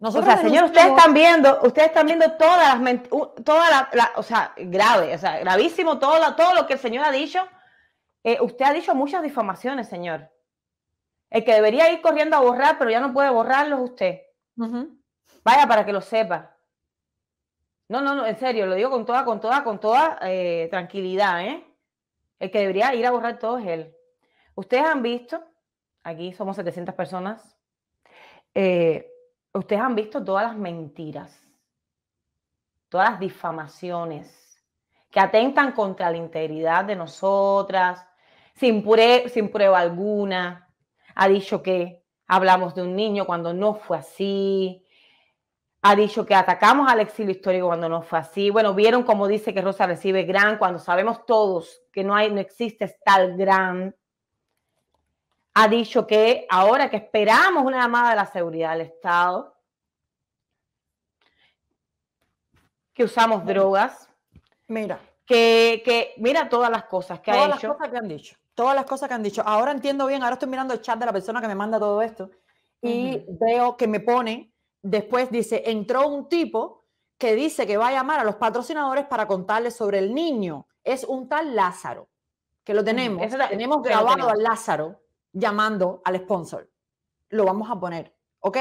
[SPEAKER 1] o sea, señor, ustedes están
[SPEAKER 2] viendo, ustedes están viendo todas las, todas la, o sea, grave, o sea, gravísimo todo, todo lo que el señor ha dicho. Eh, usted ha dicho muchas difamaciones, señor. El que debería ir corriendo a borrar, pero ya no puede borrarlo usted. Vaya para que lo sepa. No, no, no, en serio, lo digo con toda, con toda, con toda eh, tranquilidad, ¿eh? El que debería ir a borrar todo es él. Ustedes han visto, aquí somos 700 personas. Eh, ustedes han visto todas las mentiras, todas las difamaciones que atentan contra la integridad de nosotras, sin, sin prueba alguna. Ha dicho que hablamos de un niño cuando no fue así. Ha dicho que atacamos al exilio histórico cuando no fue así. Bueno, vieron como dice que Rosa recibe gran cuando sabemos todos que no, hay, no existe tal gran ha dicho que ahora que esperamos una llamada de la seguridad del Estado, que usamos drogas. Mira.
[SPEAKER 1] Que, mira todas las cosas que ha Todas las cosas que han dicho. Todas las cosas que han dicho. Ahora entiendo bien, ahora estoy mirando el chat de la persona que me manda todo esto y veo que me pone, después dice, entró un tipo que dice que va a llamar a los patrocinadores para contarles sobre el niño. Es un tal Lázaro, que lo tenemos. tenemos grabado a Lázaro llamando al sponsor. Lo vamos a poner, ¿ok?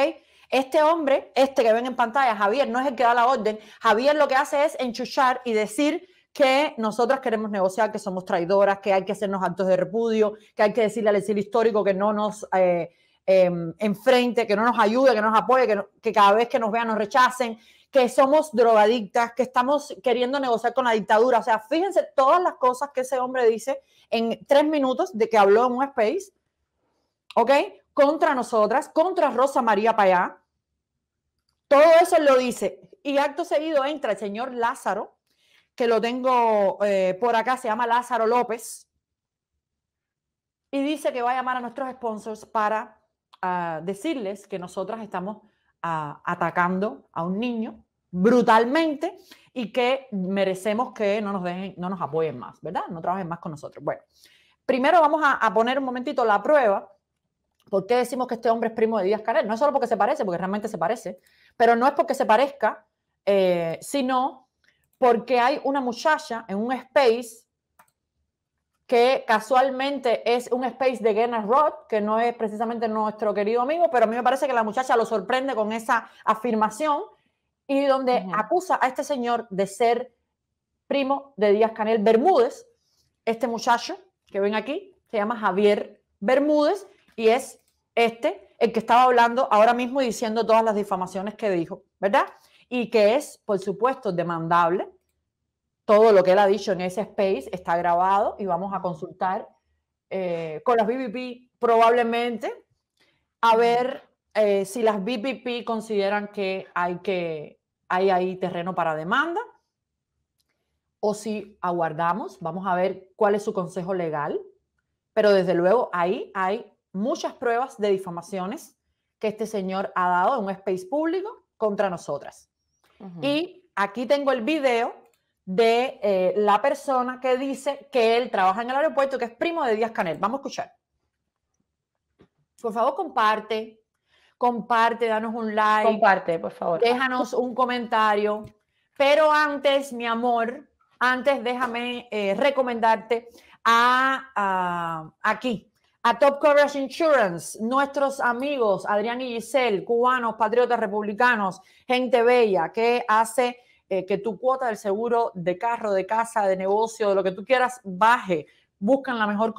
[SPEAKER 1] Este hombre, este que ven en pantalla, Javier, no es el que da la orden. Javier lo que hace es enchuchar y decir que nosotras queremos negociar, que somos traidoras, que hay que hacernos actos de repudio, que hay que decirle al exilio histórico que no nos eh, em, enfrente, que no nos ayude, que nos apoye, que, que cada vez que nos vean nos rechacen, que somos drogadictas, que estamos queriendo negociar con la dictadura. O sea, fíjense todas las cosas que ese hombre dice en tres minutos de que habló en un space ¿ok? Contra nosotras, contra Rosa María Payá. Todo eso lo dice. Y acto seguido entra el señor Lázaro, que lo tengo eh, por acá, se llama Lázaro López, y dice que va a llamar a nuestros sponsors para ah, decirles que nosotras estamos ah, atacando a un niño brutalmente y que merecemos que no nos dejen, no nos apoyen más, ¿verdad? No trabajen más con nosotros. Bueno, primero vamos a poner un momentito la prueba ¿Por qué decimos que este hombre es primo de Díaz Canel? No es solo porque se parece, porque realmente se parece, pero no es porque se parezca, eh, sino porque hay una muchacha en un space que casualmente es un space de Gernard Roth, que no es precisamente nuestro querido amigo, pero a mí me parece que la muchacha lo sorprende con esa afirmación y donde acusa a este señor de ser primo de Díaz Canel Bermúdez, este muchacho que ven aquí, se llama Javier Bermúdez, y es este el que estaba hablando ahora mismo y diciendo todas las difamaciones que dijo, ¿verdad? Y que es, por supuesto, demandable. Todo lo que él ha dicho en ese space está grabado y vamos a consultar eh, con las BBP probablemente a ver eh, si las BBP consideran que hay que hay ahí terreno para demanda o si aguardamos, vamos a ver cuál es su consejo legal, pero desde luego ahí hay muchas pruebas de difamaciones que este señor ha dado en un space público contra nosotras. Y aquí tengo el video de eh, la persona que dice que él trabaja en el aeropuerto, que es primo de Díaz Canel. Vamos a escuchar. Por favor, comparte, comparte, danos un like.
[SPEAKER 2] Comparte, por favor.
[SPEAKER 1] Déjanos un comentario. Pero antes, mi amor, antes déjame eh, recomendarte a, aquí a Top Coverage Insurance, nuestros amigos Adrián y Giselle, cubanos, patriotas, republicanos, gente bella que hace eh, que tu cuota del seguro de carro, de casa, de negocio, de lo que tú quieras, baje buscan la mejor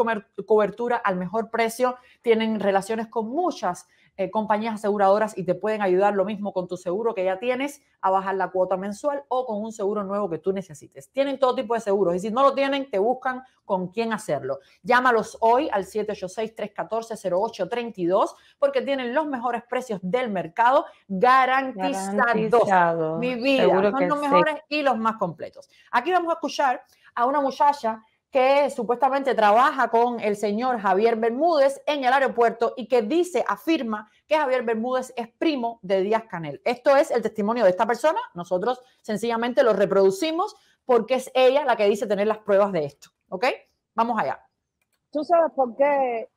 [SPEAKER 1] cobertura al mejor precio, tienen relaciones con muchas eh, compañías aseguradoras y te pueden ayudar lo mismo con tu seguro que ya tienes a bajar la cuota mensual o con un seguro nuevo que tú necesites. Tienen todo tipo de seguros y si no lo tienen, te buscan con quién hacerlo. Llámalos hoy al 786-314-0832 porque tienen los mejores precios del mercado garantizados. Mi vida, son los mejores y los más completos. Aquí vamos a escuchar a una muchacha que supuestamente trabaja con el señor Javier Bermúdez en el aeropuerto y que dice, afirma que Javier Bermúdez es primo de Díaz Canel. Esto es el testimonio de esta persona. Nosotros sencillamente lo reproducimos porque es ella la que dice tener las pruebas de esto. ¿Ok? Vamos allá.
[SPEAKER 5] ¿Tú sabes por qué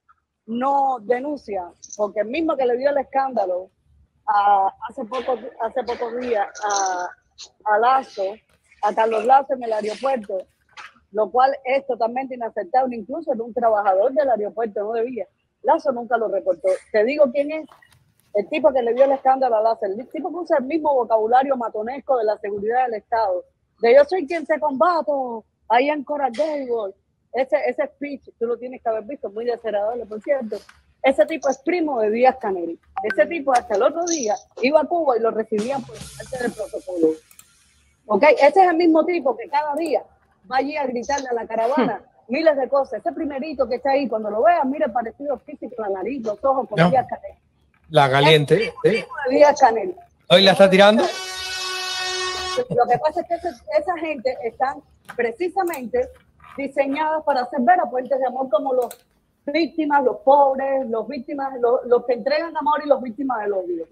[SPEAKER 5] no denuncia? Porque el mismo que le dio el escándalo hace pocos hace días Lazo, a Carlos Lazo en el aeropuerto, lo cual es totalmente inaceptable, incluso de un trabajador del aeropuerto, no debía. Lazo nunca lo reportó. Te digo quién es el tipo que le dio el escándalo a Lazo, el tipo que usa el mismo vocabulario matonesco de la seguridad del Estado, de yo soy quien se combato, ahí en Coral Ese, ese speech, tú lo tienes que haber visto, muy desagradable, por cierto. Ese tipo es primo de Díaz Canel. Ese tipo hasta el otro día iba a Cuba y lo recibían por parte del protocolo. ¿Ok? Ese es el mismo tipo que cada día va allí a gritarle a la caravana hmm. miles de cosas. Ese primerito que está ahí, cuando lo veas, mire parecido físico, la nariz, los ojos, como Díaz Canel.
[SPEAKER 3] La caliente.
[SPEAKER 5] Díaz Canel. Hoy la está tirando. Lo que pasa es que esa gente está precisamente diseñadas para hacer ver a Puentes de Amor como los víctimas, los pobres, los víctimas, los, los que entregan amor y los víctimas del odio.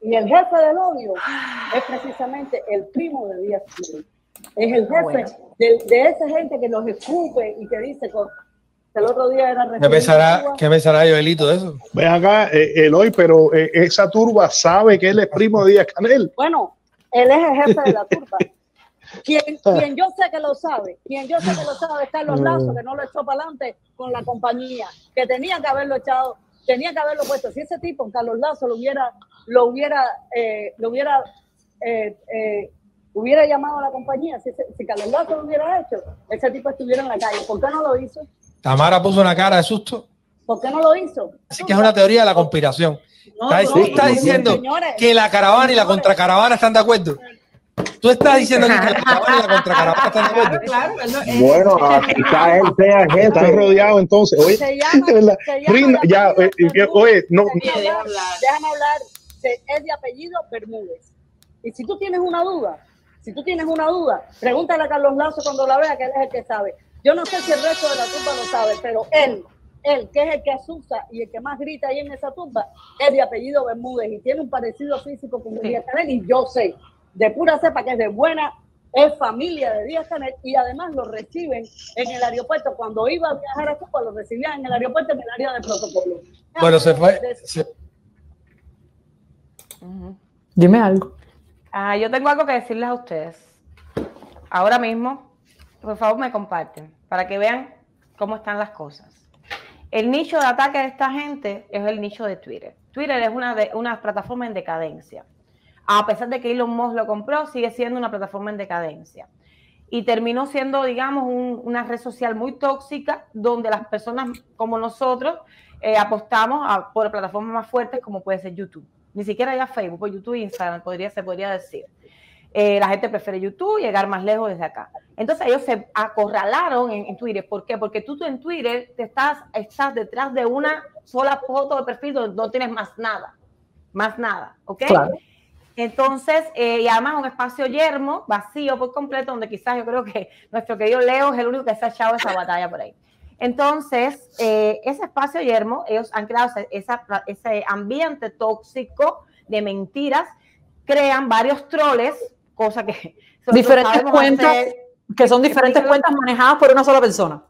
[SPEAKER 5] Y el jefe del odio es precisamente el primo de Díaz Canel es el jefe de, esa gente que nos escupe y que dice que El otro día era ¿Qué pensará, ¿Qué de
[SPEAKER 3] eso? Ven acá, eh, Eloy, pero eh, esa turba sabe que él es primo de Díaz Canel.
[SPEAKER 5] Bueno, él es el jefe de la turba. Quien, yo sé que lo sabe, quien yo sé que lo sabe es Carlos ah. Lazo, que no lo echó para adelante con la compañía, que tenía que haberlo echado, tenía que haberlo puesto. Si ese tipo, Carlos Lazo, lo hubiera, lo hubiera, eh, lo hubiera hubiera llamado a la compañía, si, si Carlos lo hubiera hecho, ese tipo estuviera en la calle. ¿Por qué no lo hizo?
[SPEAKER 3] Tamara puso una cara de susto.
[SPEAKER 5] ¿Por qué no lo hizo?
[SPEAKER 3] Así que es una teoría de la conspiración.
[SPEAKER 5] tú estás diciendo que la
[SPEAKER 3] caravana y la contracaravana están de acuerdo. Tú estás diciendo que la caravana y la contracaravana están de
[SPEAKER 5] acuerdo.
[SPEAKER 3] bueno, está él sea Está rodeado entonces. Oye, ya, eh, eh, eh, oye, no. Déjame
[SPEAKER 5] hablar. Déjame hablar. Es de apellido Bermúdez. Y si tú tienes una duda, si tú tienes una duda, pregúntale a Carlos Lazo cuando la vea, que él es el que sabe. Yo no sé si el resto de la tumba lo sabe, pero él, él, que es el que asusta y el que más grita ahí en esa tumba, es de apellido Bermúdez y tiene un parecido físico con Díaz Canel. Y yo sé, de pura cepa, que es de buena, es familia de Díaz Canel y además lo reciben en el aeropuerto. Cuando iba a viajar a Cuba, lo recibían en el aeropuerto en el área de protocolo.
[SPEAKER 1] Bueno, se fue. Dime algo.
[SPEAKER 2] Ah, yo tengo algo que decirles a ustedes. Ahora mismo, por favor, me comparten para que vean cómo están las cosas. El nicho de ataque de esta gente es el nicho de Twitter. Twitter es una, de, una plataforma en decadencia. A pesar de que Elon Musk lo compró, sigue siendo una plataforma en decadencia. Y terminó siendo, digamos, una red social muy tóxica donde las personas como nosotros eh, apostamos por plataformas más fuertes como puede ser YouTube ni siquiera hay Facebook, YouTube Instagram, podría, se podría decir. Eh, la gente prefiere YouTube, llegar más lejos desde acá. Entonces ellos se acorralaron en, Twitter. ¿Por qué? Porque tú, tú, en Twitter te estás, estás detrás de una sola foto de perfil donde no tienes más nada. Más nada, ¿ok? Entonces, eh, y además un espacio yermo, vacío por completo, donde quizás yo creo que nuestro querido Leo es el único que se ha echado esa batalla por ahí. Entonces, eh, ese espacio, Yermo, ellos han creado ese ambiente tóxico de mentiras, crean
[SPEAKER 1] varios troles, cosa que...
[SPEAKER 2] Diferentes cuentas,
[SPEAKER 1] que son diferentes cuentas manejadas por una sola persona.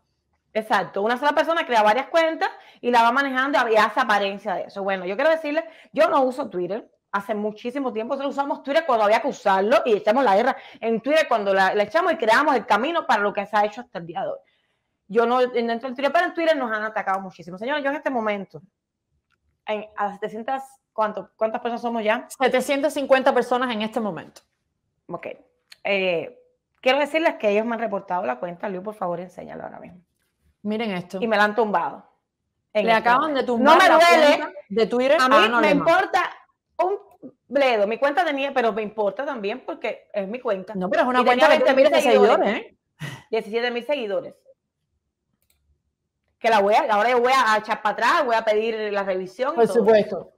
[SPEAKER 2] Exacto, una sola persona crea varias cuentas y la va manejando y hace apariencia de eso. Bueno, yo quiero decirle, yo no uso Twitter, hace muchísimo tiempo. Solo usamos Twitter cuando había que usarlo y echamos la guerra en Twitter cuando la, la, echamos y creamos el camino para lo que se ha hecho hasta el día de hoy. Yo no, dentro del Twitter, pero en Twitter nos han atacado muchísimo. Señores, yo en este momento, a las 700, ¿cuánto, ¿cuántas personas somos ya?
[SPEAKER 1] 750 personas
[SPEAKER 2] en este momento. Ok. Eh, quiero decirles que ellos me han reportado la cuenta. Luis, por favor, enséñalo ahora mismo. Miren esto. Y me la han tumbado. Le este acaban de tumbar no me duele.
[SPEAKER 1] de Twitter. A mí me importa
[SPEAKER 2] un bledo. Mi cuenta tenía, pero me importa también porque es mi cuenta. No, pero es una cuenta de 20 mil seguidores. seguidores ¿eh? mil seguidores que la voy a, ahora yo voy a echar para atrás, voy a pedir la revisión. Por supuesto.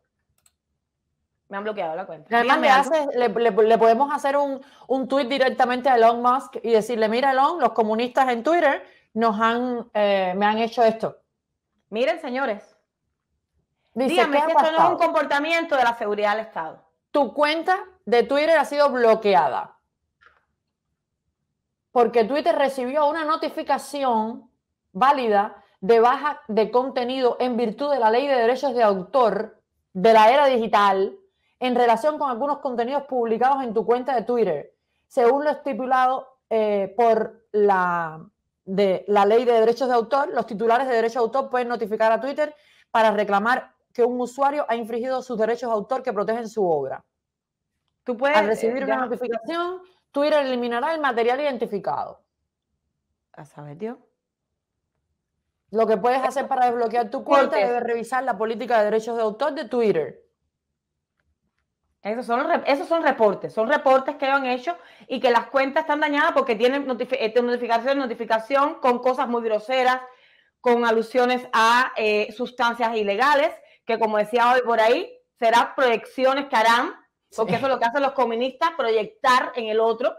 [SPEAKER 2] Me han bloqueado la cuenta. Además,
[SPEAKER 1] le, podemos hacer un, un tweet directamente a Elon Musk y decirle, mira Elon, los comunistas en Twitter nos han, eh, me han hecho esto. Miren, señores. díganme que esto no es un
[SPEAKER 2] comportamiento de la seguridad del Estado.
[SPEAKER 1] Tu cuenta de Twitter ha sido bloqueada. Porque Twitter recibió una notificación válida de baja de contenido en virtud de la ley de derechos de autor de la era digital en relación con algunos contenidos publicados en tu cuenta de Twitter, según lo estipulado eh, por la, de, la ley de derechos de autor, los titulares de derechos de autor pueden notificar a Twitter para reclamar que un usuario ha infringido sus derechos de autor que protegen su obra. Tú puedes, Al recibir eh, una notificación, Twitter eliminará el material identificado. A saber, tío... Lo que puedes hacer para desbloquear tu cuenta es revisar la política de derechos de autor de Twitter. Esos son, esos son
[SPEAKER 2] reportes, son reportes que han hecho y que las cuentas están dañadas porque tienen notificaciones este, notificación, notificación con cosas muy groseras, con alusiones a eh, sustancias ilegales, que como decía hoy por ahí, serán proyecciones que harán, porque eso es lo que hacen los comunistas, proyectar en el otro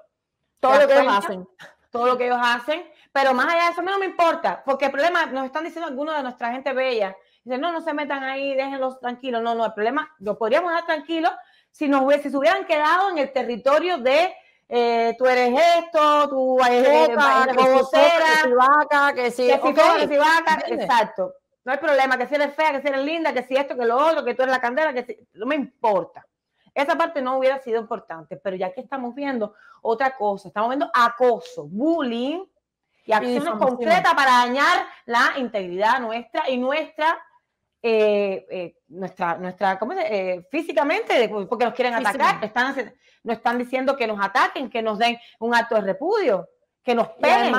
[SPEAKER 5] todo lo que ellos hacen.
[SPEAKER 2] Todo lo que ellos hacen pero más allá de eso, a mí no me importa, porque el problema, nos están diciendo algunos de nuestra gente bella, dice no, no se metan ahí, déjenlos tranquilos. No, no, el problema, los podríamos dar tranquilos si nos si se hubieran quedado en el territorio de eh, tú eres esto, tú eres vaca, que vaca, que si, que si vaca, exacto. No hay problema, que si eres fea, que si eres linda, que si esto, que lo otro, que tú eres la candela, que si, no me importa. Esa parte no hubiera sido importante, pero ya que estamos viendo otra cosa, estamos viendo acoso, bullying, y acciones concreta concretas para dañar la integridad nuestra y nuestra eh, eh, nuestra, nuestra, ¿cómo eh, físicamente, porque nos quieren atacar, están,
[SPEAKER 1] nos están diciendo que nos ataquen, que nos den un acto de repudio, que nos peguen.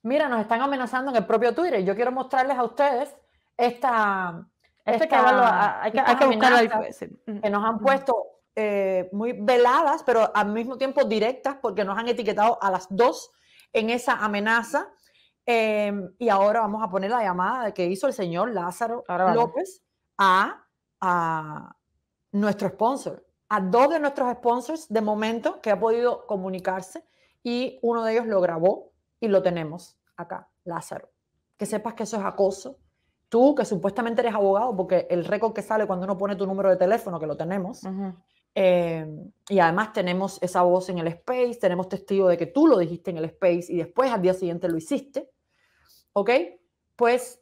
[SPEAKER 1] mira, nos están amenazando en el propio Twitter. Yo quiero mostrarles a ustedes esta,
[SPEAKER 2] este hay, que, hay que pues,
[SPEAKER 1] mm. que nos han mm. puesto muy veladas, pero al mismo tiempo directas, porque nos han etiquetado a las dos en esa amenaza. Em, y ahora vamos a poner la llamada que hizo el señor Lázaro López a, a nuestro sponsor, a dos de nuestros sponsors de momento que ha podido comunicarse y uno de ellos lo grabó y lo tenemos acá, Lázaro. Que sepas que eso es acoso. Tú, que supuestamente eres abogado, porque el récord que sale cuando uno pone tu número de teléfono, que lo tenemos, Em, y además tenemos esa voz en el space, tenemos testigo de que tú lo dijiste en el space y después al día siguiente lo hiciste. ¿Ok? Pues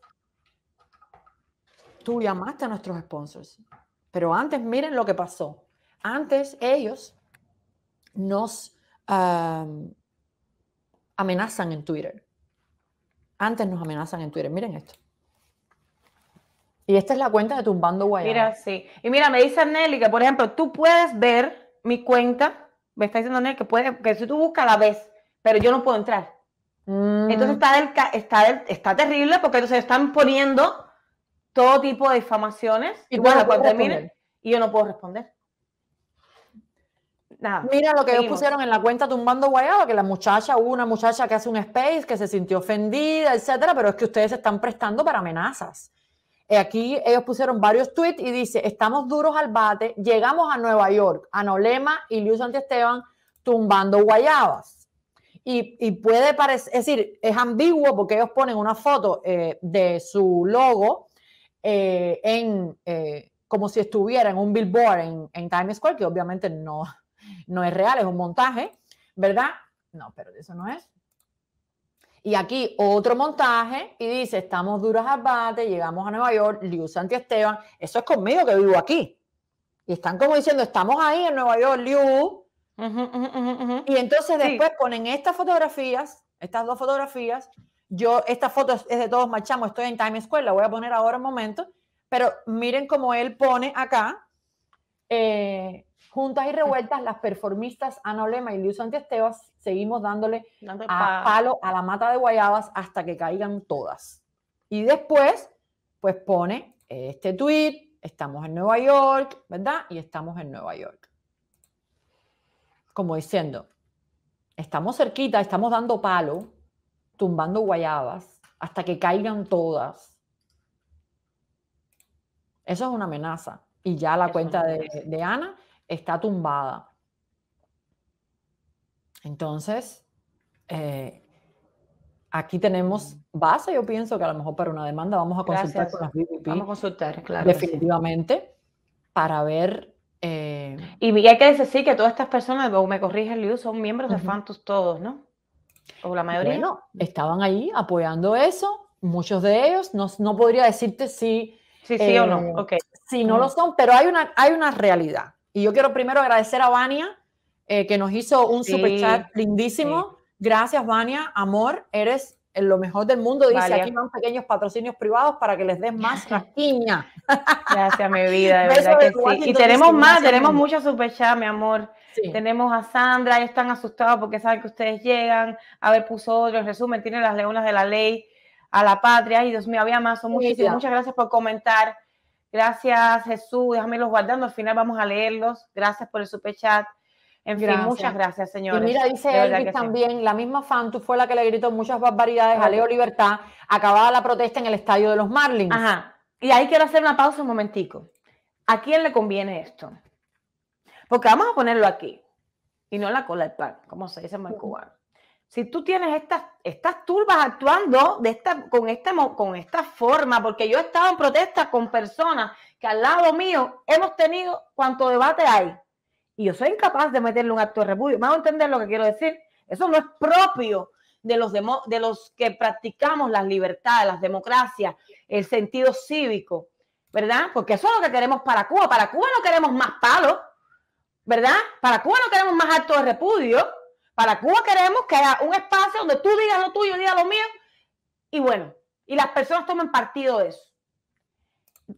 [SPEAKER 1] tú llamaste a nuestros sponsors. Pero antes, miren lo que pasó. Antes ellos nos amenazan en Twitter. Antes nos amenazan en Twitter. Miren esto. Y esta es la cuenta de Tumbando Guayaba. Mira, sí. Y mira,
[SPEAKER 2] me dice Nelly que, por ejemplo, tú puedes ver mi cuenta. Me está diciendo Nelly que, puede, que si tú buscas la vez, pero yo no puedo entrar. Mm. Entonces está, del, está, está terrible porque entonces están poniendo todo tipo de difamaciones. Y, y yo no puedo responder.
[SPEAKER 1] Nada, Mira lo que ellos pusieron en la cuenta tumbando guayaba, que la muchacha, hubo una muchacha que hace un space, que se sintió ofendida, etcétera, pero es que ustedes se están prestando para amenazas. Eh, aquí ellos pusieron varios tweets y dice, estamos duros al bate, llegamos a Nueva York, a Nolema y Luis Esteban tumbando guayabas. Y, puede parecer, es decir, es ambiguo porque ellos ponen una foto eh, de su logo eh, en, como si estuviera en un billboard en, en, Times Square, que obviamente no, no es real, es un montaje, ¿verdad? No, pero eso no es. Y aquí otro montaje y dice, estamos duras al bate, llegamos a Nueva York, Liu Esteban, eso es conmigo que vivo aquí. Y están como diciendo, estamos ahí en Nueva York, Liu. Y entonces después ponen estas fotografías, estas dos fotografías. Yo, esta foto es de todos marchamos, estoy en Times Square, la voy a poner ahora un momento. Pero miren cómo él pone acá eh, Juntas y revueltas, las performistas Ana Olema y Luis Antiestebas seguimos dándole palo a la mata de guayabas hasta que caigan todas. Y después, pues pone este tweet, estamos en Nueva York, ¿verdad? Y estamos en Nueva York. Como diciendo, estamos cerquita, estamos dando palo, tumbando guayabas, hasta que caigan todas. Eso es una amenaza. Y ya la cuenta de, de Ana está tumbada. Entonces, eh, aquí tenemos mm. base, yo pienso que a lo mejor para una demanda vamos a consultar con las Vamos a consultar, Definitivamente, para ver... Eh, y hay que decir que todas estas personas, me corrige Liu,
[SPEAKER 2] son miembros de Fantus todos, ¿no? O la mayoría.
[SPEAKER 1] estaban ahí apoyando eso, muchos de ellos, no, no podría decirte si... Sí, sí o no, eh, ok. Si no mm. lo son, pero hay una, hay una realidad. Y yo quiero primero agradecer a Vania, eh, que nos hizo un super chat lindísimo. Gracias, Vania. Amor, eres lo mejor del mundo. Dice, aquí van pequeños patrocinios privados para que les des más rasquiña. Gracias, mi vida, de verdad que sí. Y tenemos más, tenemos muchos super chat, mi amor.
[SPEAKER 2] Tenemos a Sandra, ellos están asustados porque saben que ustedes llegan. A ver, puso otro, resumen, tiene las leonas de la ley, a la patria. Y Dios mío, había más, son Muchas gracias por comentar. Gracias, Jesús. Déjamelos guardando. Al final vamos a leerlos. Gracias por el super chat. En fin, muchas gracias, señores. Y mira, dice Elvis también,
[SPEAKER 1] la misma tú fue la que le gritó muchas barbaridades a Leo Libertad, acabada la protesta en el estadio de los Marlins. Ajá. Y ahí quiero hacer una pausa un
[SPEAKER 2] momentico. ¿A quién le conviene esto? Porque vamos a ponerlo aquí y no en la cola del parque, como se dice en cubano si tú tienes estas, estas turbas actuando de esta, con, esta, con esta forma, porque yo he estado en protesta con personas que al lado mío hemos tenido cuanto debate hay, y yo soy incapaz de meterle un acto de repudio. ¿Me a entender lo que quiero decir? Eso no es propio de los, de los que practicamos las libertades, las democracias, el sentido cívico, ¿verdad? Porque eso es lo que queremos para Cuba. Para Cuba no queremos más palos, ¿verdad? Para Cuba no queremos más actos de repudio para Cuba queremos que haya un espacio donde tú digas lo tuyo, diga lo mío, y bueno, y las personas tomen partido de eso.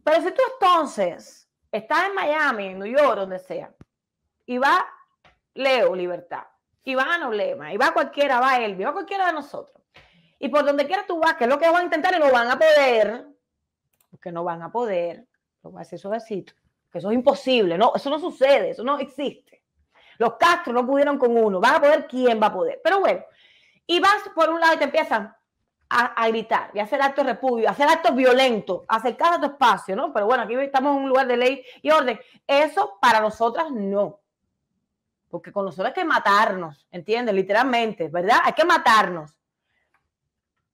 [SPEAKER 2] Pero si tú entonces estás en Miami, en New York, donde sea, y va Leo Libertad, y va a Noblema, y va cualquiera, va Elvi, va cualquiera de nosotros, y por donde quiera tú vas, que es lo que van a intentar y no van a poder, porque no van a poder, lo voy a decir que eso es imposible, no, eso no sucede, eso no existe. Los Castro no pudieron con uno. Va a poder quién va a poder. Pero bueno, y vas por un lado y te empiezan a, gritar y a hacer actos repudio, a hacer actos violentos, a acercar a tu espacio, ¿no? Pero bueno, aquí estamos en un lugar de ley y orden. Eso para nosotras no. Porque con nosotros hay que matarnos, ¿entiendes? Literalmente, ¿verdad? Hay que matarnos.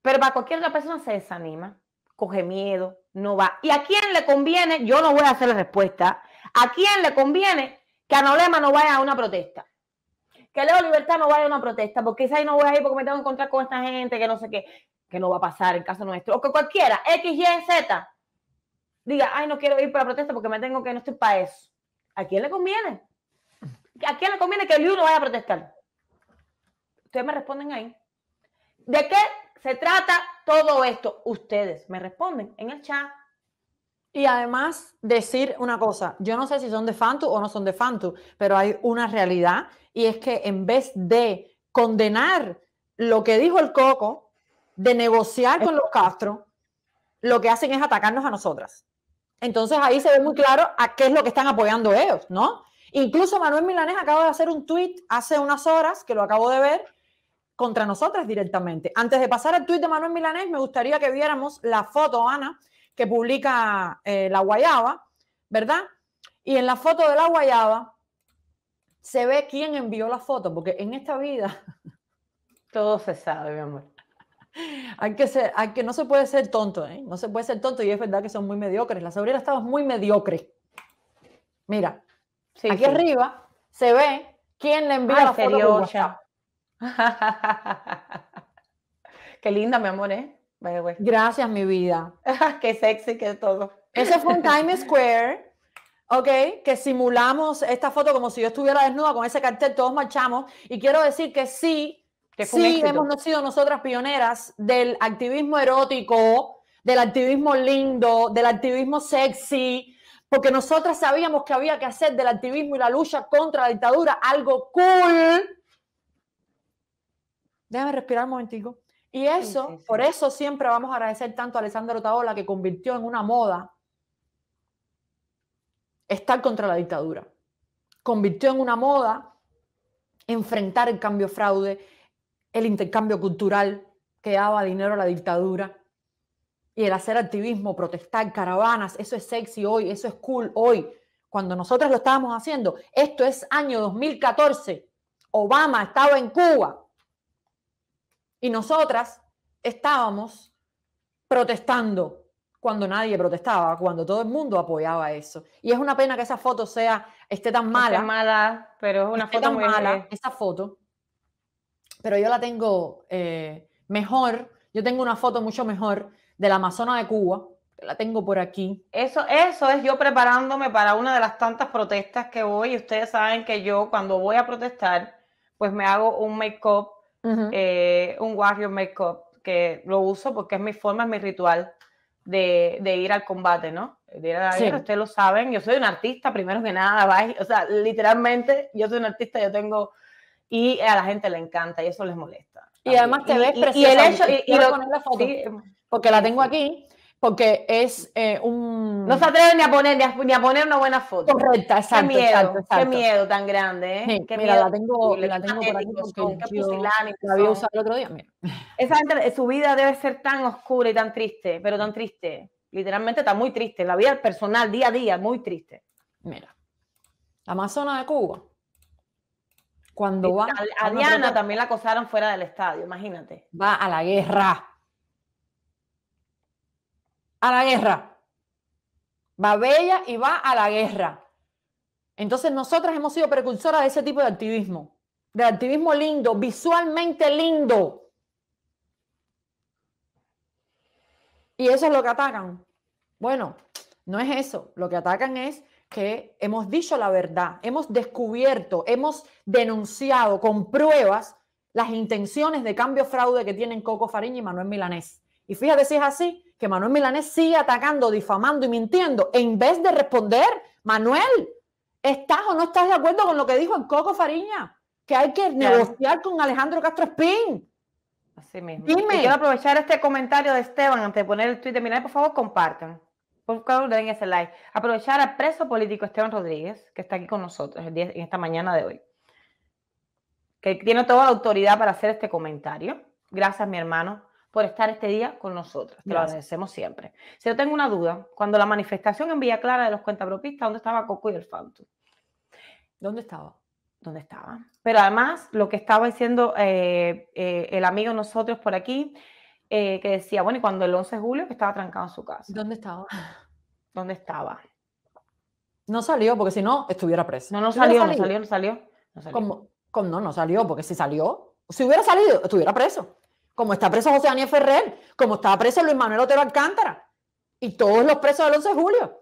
[SPEAKER 2] Pero para cualquier otra persona se desanima, coge miedo, no va. ¿Y a quién le conviene? Yo no voy a hacer la respuesta. ¿A quién le conviene que Anolema no vaya a una protesta, que Leo Libertad no vaya a una protesta, porque si ahí no voy a ir porque me tengo que encontrar con esta gente que no sé qué, que no va a pasar en caso nuestro, o que cualquiera, X, Y, Z, diga, ay, no quiero ir para la protesta porque me tengo que, no estoy para eso. ¿A quién le conviene? ¿A quién le conviene que el no vaya a protestar? Ustedes me responden ahí. ¿De qué se trata todo esto? Ustedes me responden en el chat.
[SPEAKER 1] Y además, decir una cosa, yo no sé si son de Fantu o no son de Fantu, pero hay una realidad y es que en vez de condenar lo que dijo el Coco, de negociar con los Castro, lo que hacen es atacarnos a nosotras. Entonces ahí se ve muy claro a qué es lo que están apoyando ellos, ¿no? Incluso Manuel Milanés acaba de hacer un tuit hace unas horas, que lo acabo de ver, contra nosotras directamente. Antes de pasar al tuit de Manuel Milanés, me gustaría que viéramos la foto, Ana, que publica eh, La Guayaba, ¿verdad? Y en la foto de La Guayaba se ve quién envió la foto, porque en esta vida todo se sabe, mi amor. Hay que, ser, que no se puede ser tonto, ¿eh? No se puede ser tonto y es verdad que son muy mediocres. Las obreras estaba muy mediocres. Mira, aquí arriba se ve quién le envió la foto. Qué linda, mi amor, ¿eh? Gracias, mi vida. qué sexy que todo. Ese fue un Times Square. ¿ok? Que simulamos esta foto como si yo estuviera desnuda con ese cartel, todos marchamos. Y quiero decir que sí, que sí hemos sido nosotras pioneras del activismo erótico, del activismo lindo, del activismo sexy, porque nosotras sabíamos que había que hacer del activismo y la lucha contra la dictadura algo cool. Déjame respirar un momentico. Y eso, por eso siempre vamos a agradecer tanto a Alessandro Taola que convirtió en una moda estar contra la dictadura. Convirtió en una moda enfrentar el cambio fraude, el intercambio cultural que daba dinero a la dictadura y el hacer activismo, protestar, caravanas, eso es sexy hoy, eso es cool hoy. Cuando nosotros lo estábamos haciendo, esto es año 2014, Obama estaba en Cuba y nosotras estábamos protestando cuando nadie protestaba, cuando todo el mundo apoyaba eso. Y es una pena que esa foto sea, esté tan mala. mala,
[SPEAKER 2] pero es una foto muy mala,
[SPEAKER 1] esa foto. Pero yo la tengo eh, mejor, yo tengo una foto mucho mejor de la Amazona de Cuba, la tengo por aquí. Eso, eso es
[SPEAKER 2] yo preparándome para una de las tantas protestas que voy. ustedes saben que yo cuando voy a protestar, pues me hago un make-up eh, un Warrior Makeup, que lo uso porque es mi forma, es mi ritual de, ir al combate, ¿no? ustedes lo saben, yo soy un artista, primero que nada, o sea, literalmente, yo soy un artista, yo tengo, y a la gente le encanta y eso les molesta. Y además te ves y, la foto,
[SPEAKER 1] porque la tengo aquí, porque es eh, un... No se atreven ni a poner, ni a, poner una buena foto. Correcta, exacto. Qué miedo, exacto, Qué miedo
[SPEAKER 2] tan grande, ¿eh? qué mira, miedo. la tengo, la tengo por aquí porque la había usado el otro día, mira. Esa gente, su vida debe ser tan oscura y tan triste, pero tan triste. Literalmente está muy triste. La vida personal, día
[SPEAKER 1] a día, muy triste. Mira, la Amazona de Cuba. Cuando va... A, a Diana
[SPEAKER 2] también la acosaron fuera del estadio, imagínate.
[SPEAKER 1] Va a la guerra a la guerra. Va Bella y va a la guerra. Entonces nosotras hemos sido precursoras de ese tipo de activismo, de activismo lindo, visualmente lindo. Y eso es lo que atacan. Bueno, no es eso. Lo que atacan es que hemos dicho la verdad, hemos descubierto, hemos denunciado con pruebas las intenciones de cambio fraude que tienen Coco Fariña y Manuel Milanés. Y fíjate si es así, Manuel Milanés sigue atacando, difamando y mintiendo, en vez de responder, Manuel, ¿estás o no estás de acuerdo con lo que dijo el Coco Fariña? Que hay que negociar con Alejandro Castro Espín.
[SPEAKER 2] Así mismo. quiero aprovechar este comentario de Esteban antes de poner el tweet de Milanés, por favor, compartan. Por favor, den ese like. Aprovechar al preso político Esteban Rodríguez, que está aquí con nosotros en esta mañana de hoy, que tiene toda la autoridad para hacer este comentario. Gracias, mi hermano por estar este día con nosotros. Te lo agradecemos siempre. Si yo tengo una duda, cuando la manifestación en Villa Clara de los cuentapropistas, ¿dónde estaba Coco y el Fanto? ¿Dónde estaba? ¿Dónde estaba? Pero además, lo que estaba diciendo eh, eh, el amigo nosotros por aquí, eh, que decía, bueno, y cuando el 11 de julio, que estaba trancado en su casa. ¿Dónde estaba? ¿Dónde estaba?
[SPEAKER 1] No salió, porque si no, estuviera preso. No, no salió, no salió, no salió. No salió. No, no salió, porque si salió, si hubiera salido, estuviera preso como está preso José Daniel Ferrer, como está preso Luis Manuel Otero Alcántara y todos los presos del 11 de julio.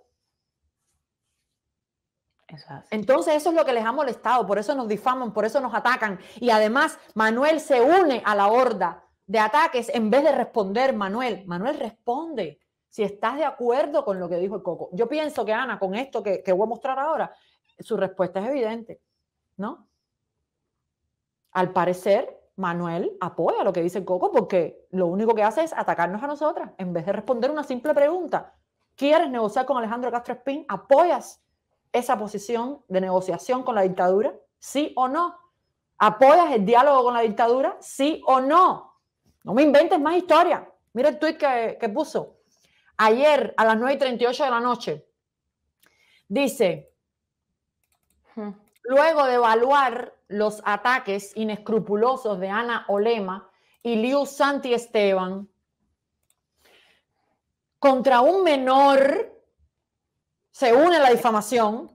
[SPEAKER 1] Entonces eso es lo que les ha molestado, por eso nos difaman, por eso nos atacan. Y además Manuel se une a la horda de ataques en vez de responder, Manuel. Manuel responde si estás de acuerdo con lo que dijo el Coco. Yo pienso que Ana, con esto que, que voy a mostrar ahora, su respuesta es evidente, ¿no? Al parecer, Manuel apoya lo que dice Coco porque lo único que hace es atacarnos a nosotras en vez de responder una simple pregunta. ¿Quieres negociar con Alejandro Castro Espín? ¿Apoyas esa posición de negociación con la dictadura? ¿Sí o no? ¿Apoyas el diálogo con la dictadura? ¿Sí o no? No me inventes más historia. Mira el tuit que, que puso ayer a las 9 y 38 de la noche. Dice, Luego de evaluar los ataques inescrupulosos de Ana Olema y Liu Santi Esteban contra un menor, se une la difamación.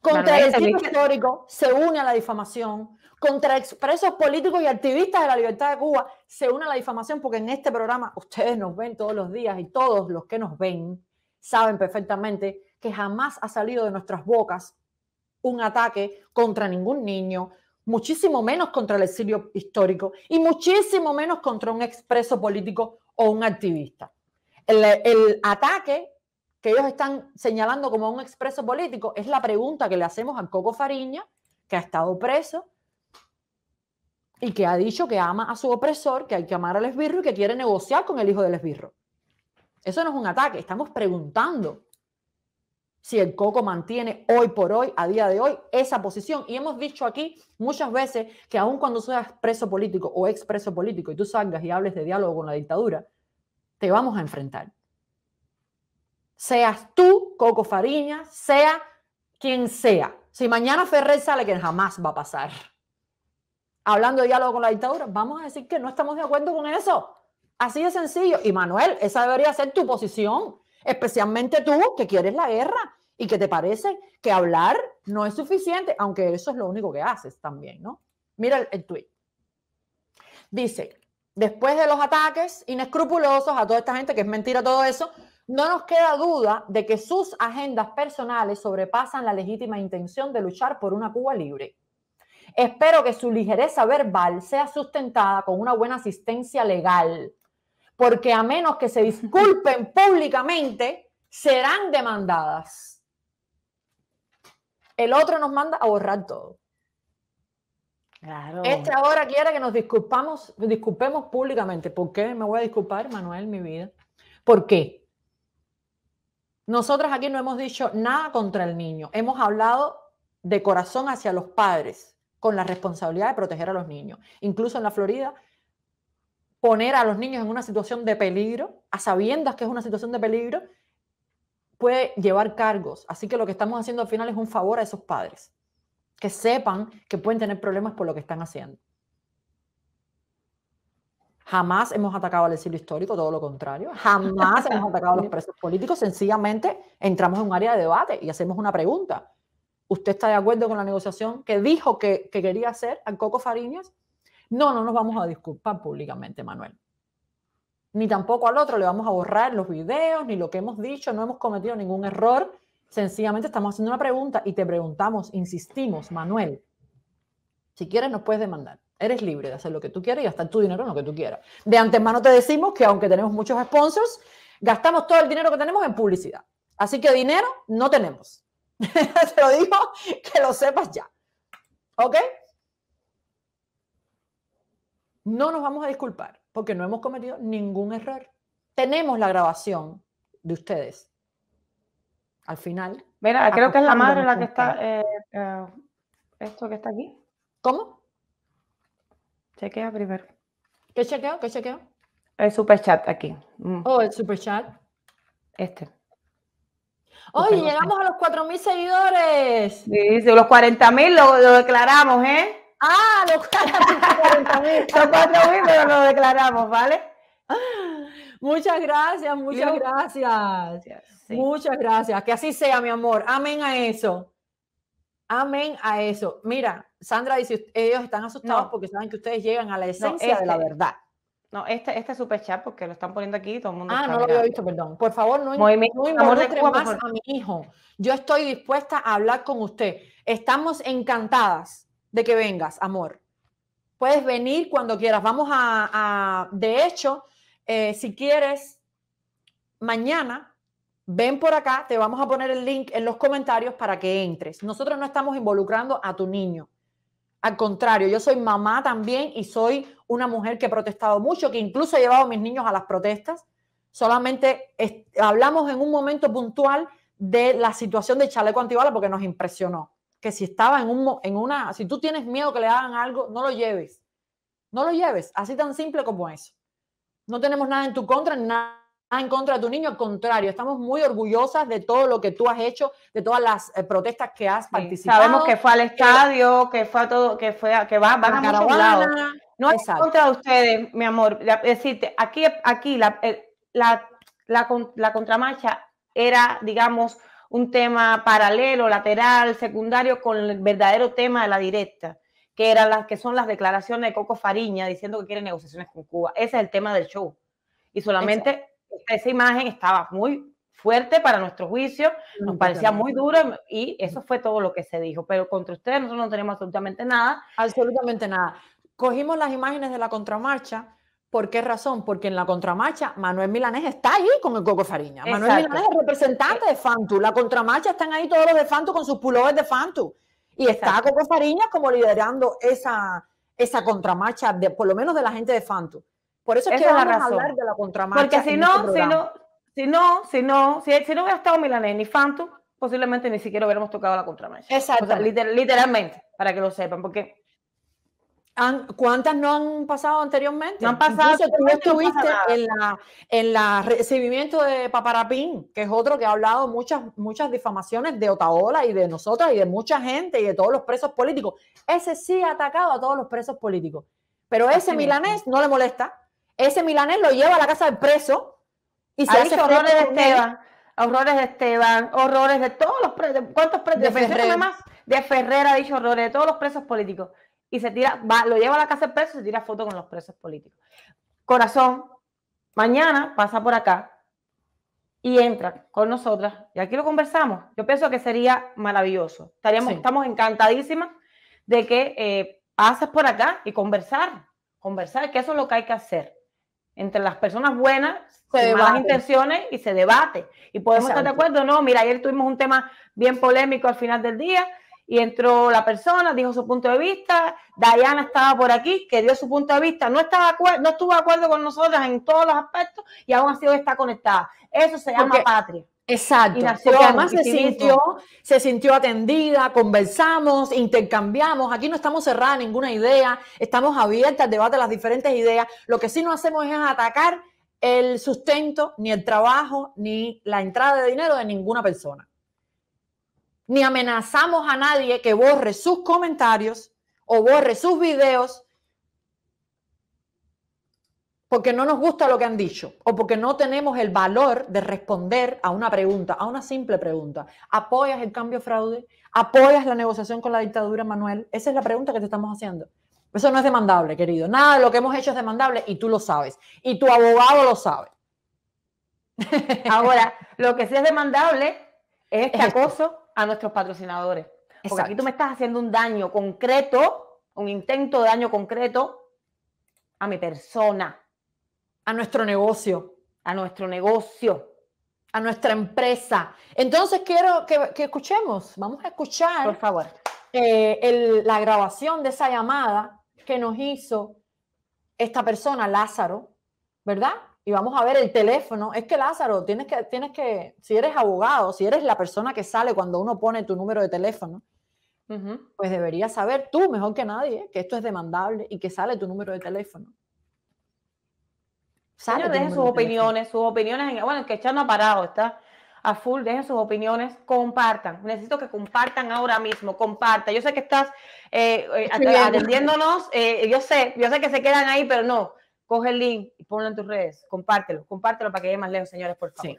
[SPEAKER 1] Contra el equipo histórico se une a la difamación. Contra expresos políticos y activistas de la libertad de Cuba se une a la difamación porque en este programa ustedes nos ven todos los días y todos los que nos ven saben perfectamente que jamás ha salido de nuestras bocas un ataque contra ningún niño, muchísimo menos contra el exilio histórico y muchísimo menos contra un expreso político o un activista. El, ataque que ellos están señalando como un expreso político es la pregunta que le hacemos a Coco Fariña, que ha estado preso y que ha dicho que ama a su opresor, que hay que amar al esbirro y que quiere negociar con el hijo del esbirro. Eso no es un ataque, estamos preguntando si el coco mantiene hoy por hoy, a día de hoy, esa posición. Y hemos dicho aquí muchas veces que aun cuando seas preso político o expreso político y tú salgas y hables de diálogo con la dictadura, te vamos a enfrentar. Seas tú, Coco Fariña, sea quien sea. Si mañana Ferrer sale, que jamás va a pasar. Hablando de diálogo con la dictadura, vamos a decir que no estamos de acuerdo con eso. Así de sencillo. Y Manuel, esa debería ser tu posición especialmente tú que quieres la guerra y que te parece que hablar no es suficiente, aunque eso es lo único que haces también, ¿no? Mira el, tuit. Dice, después de los ataques inescrupulosos a toda esta gente, que es mentira todo eso, no nos queda duda de que sus agendas personales sobrepasan la legítima intención de luchar por una Cuba libre. Espero que su ligereza verbal sea sustentada con una buena asistencia legal porque a menos que se disculpen públicamente, serán demandadas. El otro nos manda a borrar todo. Claro. Este ahora quiere que nos disculpamos, disculpemos públicamente. ¿Por qué me voy a disculpar, Manuel, mi vida? ¿Por qué? Nosotras aquí no hemos dicho nada contra el niño. Hemos hablado de corazón hacia los padres con la responsabilidad de proteger a los niños. Incluso en la Florida poner a los niños en una situación de peligro, a sabiendas que es una situación de peligro, puede llevar cargos. Así que lo que estamos haciendo al final es un favor a esos padres, que sepan que pueden tener problemas por lo que están haciendo. Jamás hemos atacado al exilio histórico, todo lo contrario. Jamás hemos atacado a los presos políticos. Sencillamente entramos en un área de debate y hacemos una pregunta. ¿Usted está de acuerdo con la negociación que dijo que, quería hacer a Coco Fariñas? No, no nos vamos a disculpar públicamente, Manuel. Ni tampoco al otro le vamos a borrar los videos, ni lo que hemos dicho, no hemos cometido ningún error. Sencillamente estamos haciendo una pregunta y te preguntamos, insistimos, Manuel, si quieres nos puedes demandar. Eres libre de hacer lo que tú quieras y gastar tu dinero en lo que tú quieras. De antemano te decimos que aunque tenemos muchos sponsors, gastamos todo el dinero que tenemos en publicidad. Así que dinero no tenemos. te lo digo, que lo sepas ya. ¿Ok? No nos vamos a disculpar porque no hemos cometido ningún error. Tenemos la grabación de ustedes. Al final. Mira, creo que es la madre la que está. Eh, eh, esto que está aquí. ¿Cómo?
[SPEAKER 2] Chequea primero.
[SPEAKER 1] ¿Qué chequeo? ¿Qué chequeo?
[SPEAKER 2] El chat
[SPEAKER 1] aquí. Mm. Oh, el chat. Este.
[SPEAKER 2] Oye, llegamos
[SPEAKER 1] a los 4.000 seguidores. Sí, los 40.000 lo declaramos, ¿eh? Ah, lo mil mil, pero lo declaramos, ¿vale? Muchas gracias, muchas gracias. Muchas gracias. Que así sea, mi amor. Amén a eso. Amén a eso. Mira, Sandra dice, ellos están asustados porque saben que ustedes llegan a la esencia de este la verdad. No, este, este super chat porque lo están poniendo aquí todo el mundo. Ah, no lo había visto, perdón. Por favor, no, Movimiento, más a mi hijo. Yo estoy dispuesta a hablar con usted. Estamos encantadas de que vengas, amor. Puedes venir cuando quieras. Vamos a, de hecho, eh, si quieres, mañana ven por acá, te vamos a poner el link en los comentarios para que entres. Nosotros no estamos involucrando a tu niño. Al contrario, yo soy mamá también y soy una mujer que he protestado mucho, que incluso he llevado a mis niños a las protestas. Solamente hablamos en un momento puntual de la situación de chaleco Antibala porque nos impresionó que si estaba en, un, en una, si tú tienes miedo que le hagan algo, no lo lleves. No lo lleves, así tan simple como eso. No tenemos nada en tu contra, nada en contra de tu niño, al contrario, estamos muy orgullosas de todo lo que tú has hecho, de todas las eh, protestas que has participado. Sabemos que fue al eh, estadio,
[SPEAKER 2] que, fue a todo, que fue a, que va, a No es contra ustedes, mi amor. Decirte, aquí, aquí la, la, la, la contramarcha era, digamos, un tema paralelo, lateral, secundario con el verdadero tema de la directa, que eran las que son las declaraciones de Coco Fariña diciendo que quiere negociaciones con Cuba. Ese es el tema del show. Y solamente esa imagen estaba muy fuerte para nuestro juicio, nos parecía muy
[SPEAKER 1] duro y eso fue todo lo que se dijo, pero contra ustedes nosotros no tenemos absolutamente nada. Absolutamente nada. Cogimos las imágenes de la contramarcha, ¿Por qué razón? Porque en la contramarcha Manuel Milanés está ahí con el Coco Fariña. Manuel Milanés es representante de Fantu. La contramarcha están ahí todos los de Fantu con sus pulores de Fantu. Y está Coco Fariña como liderando esa, esa contramarcha, de, por lo menos de la gente de Fantu. Por eso es que la razón. hablar de la contramarcha. Porque si no, este si no,
[SPEAKER 2] si no, si no, si, no hubiera estado Milanés ni Fantu, posiblemente ni siquiera hubiéramos tocado la contramarcha. Exacto. literalmente, para que lo sepan, porque
[SPEAKER 1] ¿Cuántas no han pasado anteriormente? No han pasado. tú estuviste en la, recibimiento de Paparapín, que es otro que ha hablado muchas, muchas difamaciones de Otaola y de nosotras y de mucha gente y de todos los presos políticos. Ese sí ha atacado a todos los presos políticos. Pero ese milanés no le molesta. Ese milanés lo lleva a la casa del preso y se ha horrores de Esteban, horrores de Esteban, horrores de todos los
[SPEAKER 2] presos. ¿Cuántos presos? De, Ferrera De Ferrera ha dicho horrores de todos los presos políticos y se tira, va, lo lleva a la casa de preso y se tira foto con los presos políticos. Corazón, mañana pasa por acá y entra con nosotras y aquí lo conversamos. Yo pienso que sería maravilloso. Estaríamos, Estamos encantadísimas de que eh, pases por acá y conversar, conversar, que eso es lo que hay que hacer. Entre las personas buenas, con malas intenciones y se debate. Y podemos estar de acuerdo, no, mira, ayer tuvimos un tema bien polémico al final del día y entró la persona, dijo su punto de vista, Diana estaba por aquí, que dio su punto de vista, no, estaba no estuvo de acuerdo con nosotras en todos los aspectos y aún así hoy está conectada. Eso se llama patria.
[SPEAKER 5] Exacto. Y además se sintió,
[SPEAKER 1] se sintió atendida, conversamos, intercambiamos. Aquí no estamos cerradas a ninguna idea, estamos abiertas al debate de las diferentes ideas. Lo que sí no hacemos es atacar el sustento, ni el trabajo, ni la entrada de dinero de ninguna persona ni amenazamos a nadie que borre sus comentarios o borre sus videos porque no nos gusta lo que han dicho o porque no tenemos el valor de responder a una pregunta, a una simple pregunta. ¿Apoyas el cambio fraude? ¿Apoyas la negociación con la dictadura, Manuel? Esa es la pregunta que te estamos haciendo. Eso no es demandable, querido. Nada de lo que hemos hecho es demandable y tú lo sabes. Y tu abogado lo sabe. Ahora, lo que sí es demandable es este acoso
[SPEAKER 2] a nuestros patrocinadores. Porque aquí tú me estás haciendo un daño concreto, un intento
[SPEAKER 1] de daño concreto a mi persona. A nuestro negocio. A nuestro negocio. A nuestra empresa. Entonces quiero que, escuchemos, vamos a escuchar. Por favor. Eh, la grabación de esa llamada que nos hizo esta persona, Lázaro, ¿verdad? y vamos a ver el teléfono. Es que Lázaro, tienes que, tienes que, si eres abogado, si eres la persona que sale cuando uno pone tu número de teléfono, pues deberías saber tú, mejor que nadie, que esto es demandable y que sale tu número de teléfono. Sale dejen sus
[SPEAKER 2] opiniones, sus opiniones, bueno, el que ya no ha parado, está a full, dejen sus opiniones, compartan. Necesito que compartan ahora mismo, compartan. Yo sé que estás eh, eh, atendiéndonos, eh, yo sé, yo sé que se quedan ahí, pero no coge el link y ponlo en tus redes, compártelo,
[SPEAKER 1] compártelo para que llegue más lejos, señores, por favor. Sí.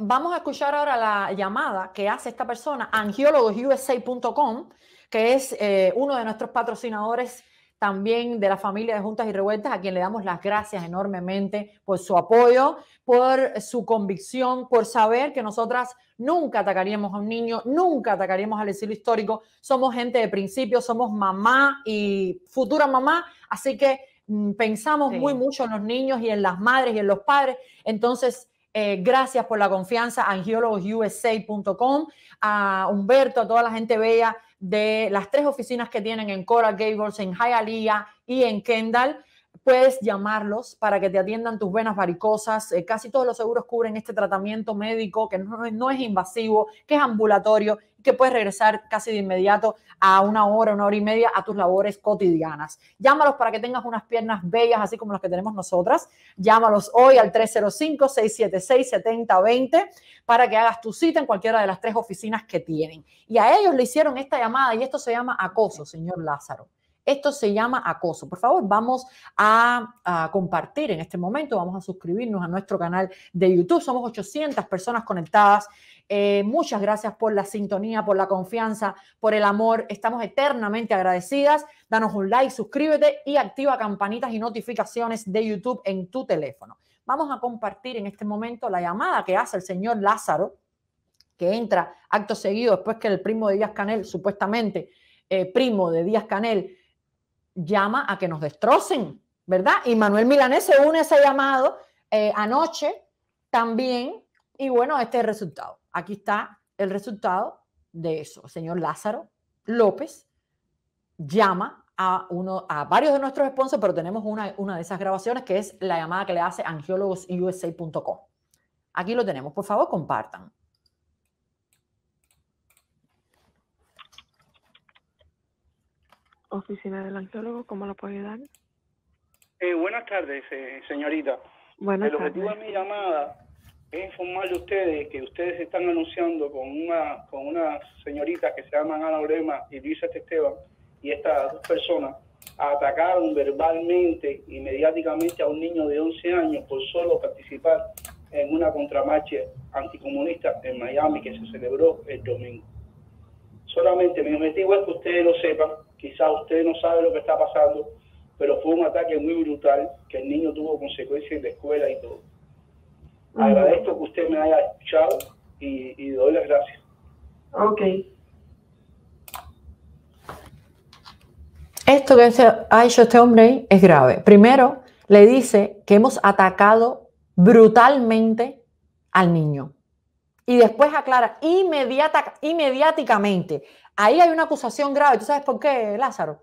[SPEAKER 1] Vamos a escuchar ahora la llamada que hace esta persona, angiólogosusa.com, que es eh, uno de nuestros patrocinadores también de la familia de Juntas y Revueltas, a quien le damos las gracias enormemente por su apoyo, por su convicción, por saber que nosotras nunca atacaríamos a un niño, nunca atacaríamos al estilo histórico. Somos gente de principio, somos mamá y futura mamá, así que Mm, pensamos muy mucho en los niños y en las madres y en los padres. Entonces, eh, gracias por la confianza a angiologosusa.com, a Humberto, a toda la gente bella de las tres oficinas que tienen en Coral Gables, en Hialeah y en Kendall. Puedes llamarlos para que te atiendan tus venas varicosas. Eh, casi todos los seguros cubren este tratamiento médico que no es invasivo, que es ambulatorio que puedes regresar casi de inmediato a una hora, una hora y media a tus labores cotidianas. Llámalos para que tengas unas piernas bellas, así como las que tenemos nosotras. Llámalos hoy al 305-676-7020 para que hagas tu cita en cualquiera de las tres oficinas que tienen. Y a ellos le hicieron esta llamada y esto se llama acoso, señor Lázaro. Esto se llama acoso. Por favor, vamos a, a, compartir en este momento, vamos a suscribirnos a nuestro canal de YouTube. Somos 800 personas conectadas eh, muchas gracias por la sintonía, por la confianza, por el amor. Estamos eternamente agradecidas. Danos un like, suscríbete y activa campanitas y notificaciones de YouTube en tu teléfono. Vamos a compartir en este momento la llamada que hace el señor Lázaro, que entra acto seguido después que el primo de Díaz Canel, supuestamente eh, primo de Díaz Canel, llama a que nos destrocen, ¿verdad? Y Manuel Milanés se une a ese llamado eh, anoche también. Y bueno, este es el resultado. Aquí está el resultado de eso. señor Lázaro López llama a, uno, a varios de nuestros sponsors, pero tenemos una, una de esas grabaciones que es la llamada que le hace angiólogosusa.com. Aquí lo tenemos. Por favor, compartan. Oficina del angiólogo, ¿cómo lo puede dar?
[SPEAKER 4] Eh, buenas tardes, eh, señorita.
[SPEAKER 1] Buenas el objetivo de mi
[SPEAKER 4] llamada es informarle a ustedes que ustedes están anunciando con una con unas señoritas que se llaman Ana Orema y Luisa Esteban y estas dos personas atacaron verbalmente y mediáticamente a un niño de 11 años por solo participar en una contramarcha anticomunista en Miami que se celebró el domingo. Solamente mi objetivo es que ustedes lo sepan, quizás ustedes no saben lo que está pasando, pero fue un ataque muy brutal que el niño tuvo consecuencias en la escuela y todo. Mm. Agradezco que usted me haya escuchado y, doy las gracias.
[SPEAKER 1] Ok. Esto que ha hecho este hombre es grave. Primero, le dice que hemos atacado brutalmente al niño. Y después aclara inmediata, inmediatamente. Ahí hay una acusación grave. ¿Tú sabes por qué, Lázaro?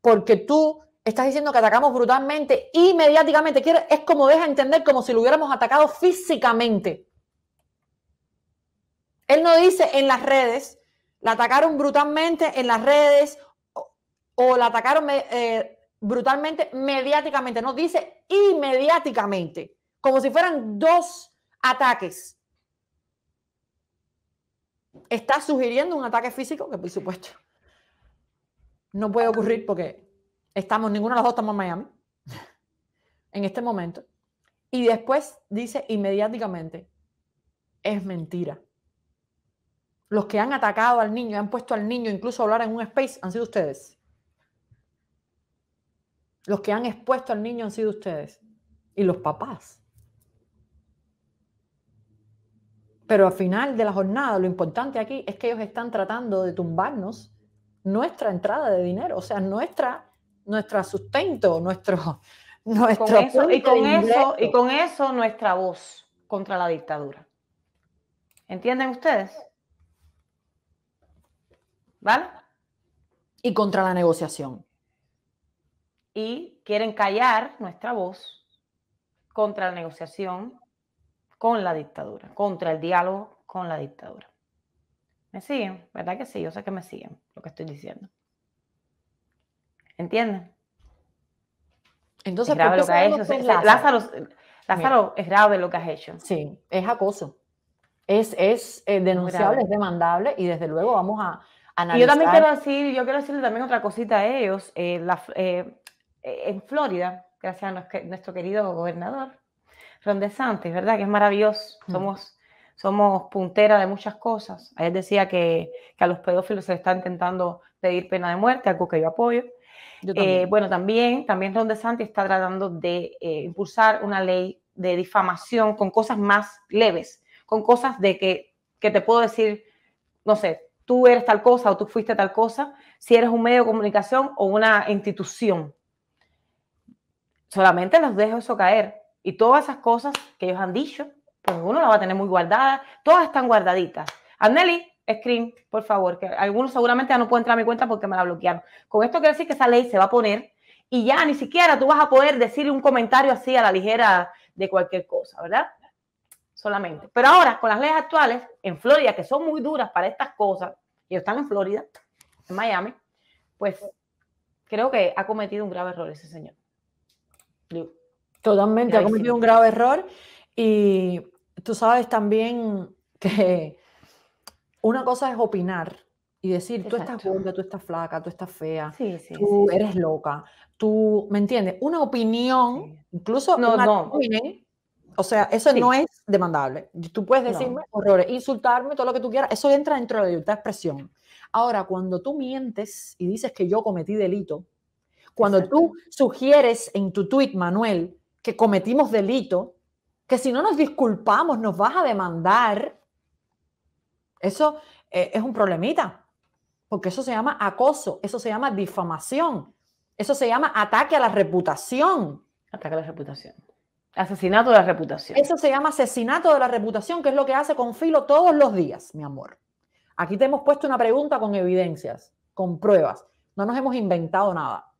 [SPEAKER 1] Porque tú estás diciendo que atacamos brutalmente y mediáticamente. es como deja entender como si lo hubiéramos atacado físicamente. Él no dice en las redes, la atacaron brutalmente en las redes o, la atacaron eh, brutalmente mediáticamente. No dice inmediatamente, como si fueran dos ataques. Está sugiriendo un ataque físico, que por supuesto no puede ocurrir porque Estamos, ninguno de los dos estamos en Miami en este momento. Y después dice inmediatamente, es mentira. Los que han atacado al niño, han puesto al niño incluso a hablar en un space, han sido ustedes. Los que han expuesto al niño han sido ustedes y los papás. Pero al final de la jornada, lo importante aquí es que ellos están tratando de tumbarnos nuestra entrada de dinero, o sea, nuestra nuestra sustento, nuestro... nuestro y, con eso, y
[SPEAKER 2] con eso nuestra voz contra la dictadura. ¿Entienden ustedes?
[SPEAKER 1] ¿Vale? Y contra la negociación.
[SPEAKER 2] Y quieren callar nuestra voz contra la negociación con la dictadura, contra el diálogo con la dictadura. ¿Me siguen? ¿Verdad que sí? Yo sé que me siguen lo que estoy diciendo. ¿Entienden?
[SPEAKER 1] Entonces, es grave lo que ha hecho. Lázaro, es grave lo que has hecho. Sí, es acoso. Es, es eh, denunciable, es demandable y desde luego vamos a analizar. yo también quiero
[SPEAKER 2] decir, yo quiero decirle también otra cosita a ellos. Eh, eh, en Florida, gracias a nuestro querido gobernador, Ron DeSantis, ¿verdad? Que es maravilloso. Mm. Somos, somos puntera de muchas cosas. Ayer decía que, que a los pedófilos se les está intentando pedir pena de muerte, algo que yo apoyo. Eh, bueno, también, también donde Santi está tratando de eh, impulsar una ley de difamación con cosas más leves, con cosas de que, que te puedo decir, no sé, tú eres tal cosa o tú fuiste tal cosa, si eres un medio de comunicación o una institución. Solamente los dejo eso caer. Y todas esas cosas que ellos han dicho, pues uno la va a tener muy guardadas, todas están guardaditas. Anneli screen, por favor, que algunos seguramente ya no pueden entrar a mi cuenta porque me la bloquearon. Con esto quiero decir que esa ley se va a poner y ya ni siquiera tú vas a poder decir un comentario así a la ligera de cualquier cosa, ¿verdad? Solamente. Pero ahora, con las leyes actuales, en Florida, que son muy duras para estas cosas, y están en Florida, en Miami, pues creo que ha cometido un grave error ese señor.
[SPEAKER 1] Totalmente, ha cometido un grave error y tú sabes también que una cosa es opinar y decir, tú estás gorda, tú estás flaca, tú estás fea, tú eres loca, tú, ¿me entiendes? Una opinión, incluso no, una no. Opinión, o sea, eso no es demandable. Tú puedes decirme horrores, insultarme, todo lo que tú quieras, eso entra dentro de la libertad de expresión. Ahora, cuando tú mientes y dices que yo cometí delito, cuando tú sugieres en tu tweet, Manuel, que cometimos delito, que si no nos disculpamos nos vas a demandar, eso eh, es un problemita, porque eso se llama acoso, eso se llama difamación, eso se llama ataque a la reputación. Ataque a la reputación. Asesinato de la reputación. Eso se llama asesinato de la reputación, que es lo que hace con filo todos los días, mi amor. Aquí te hemos puesto una pregunta con evidencias, con pruebas. No nos hemos inventado nada.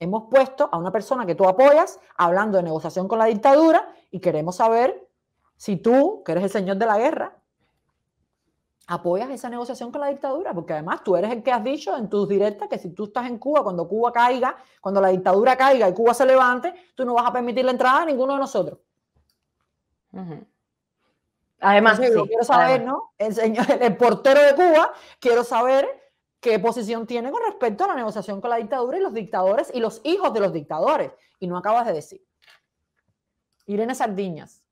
[SPEAKER 1] Hemos puesto a una persona que tú apoyas hablando de negociación con la dictadura y queremos saber si tú, que eres el señor de la guerra, apoyas esa negociación con la dictadura, porque además tú eres el que has dicho en tus directas que si tú estás en Cuba, cuando Cuba caiga, cuando la dictadura caiga y Cuba se levante, tú no vas a permitir la entrada a ninguno de nosotros. Además, quiero saber, ¿no? El, el portero de Cuba, quiero saber qué posición tiene con respecto a la negociación con la dictadura y los dictadores y los hijos de los dictadores. Y no acabas de decir. Irene Sardiñas,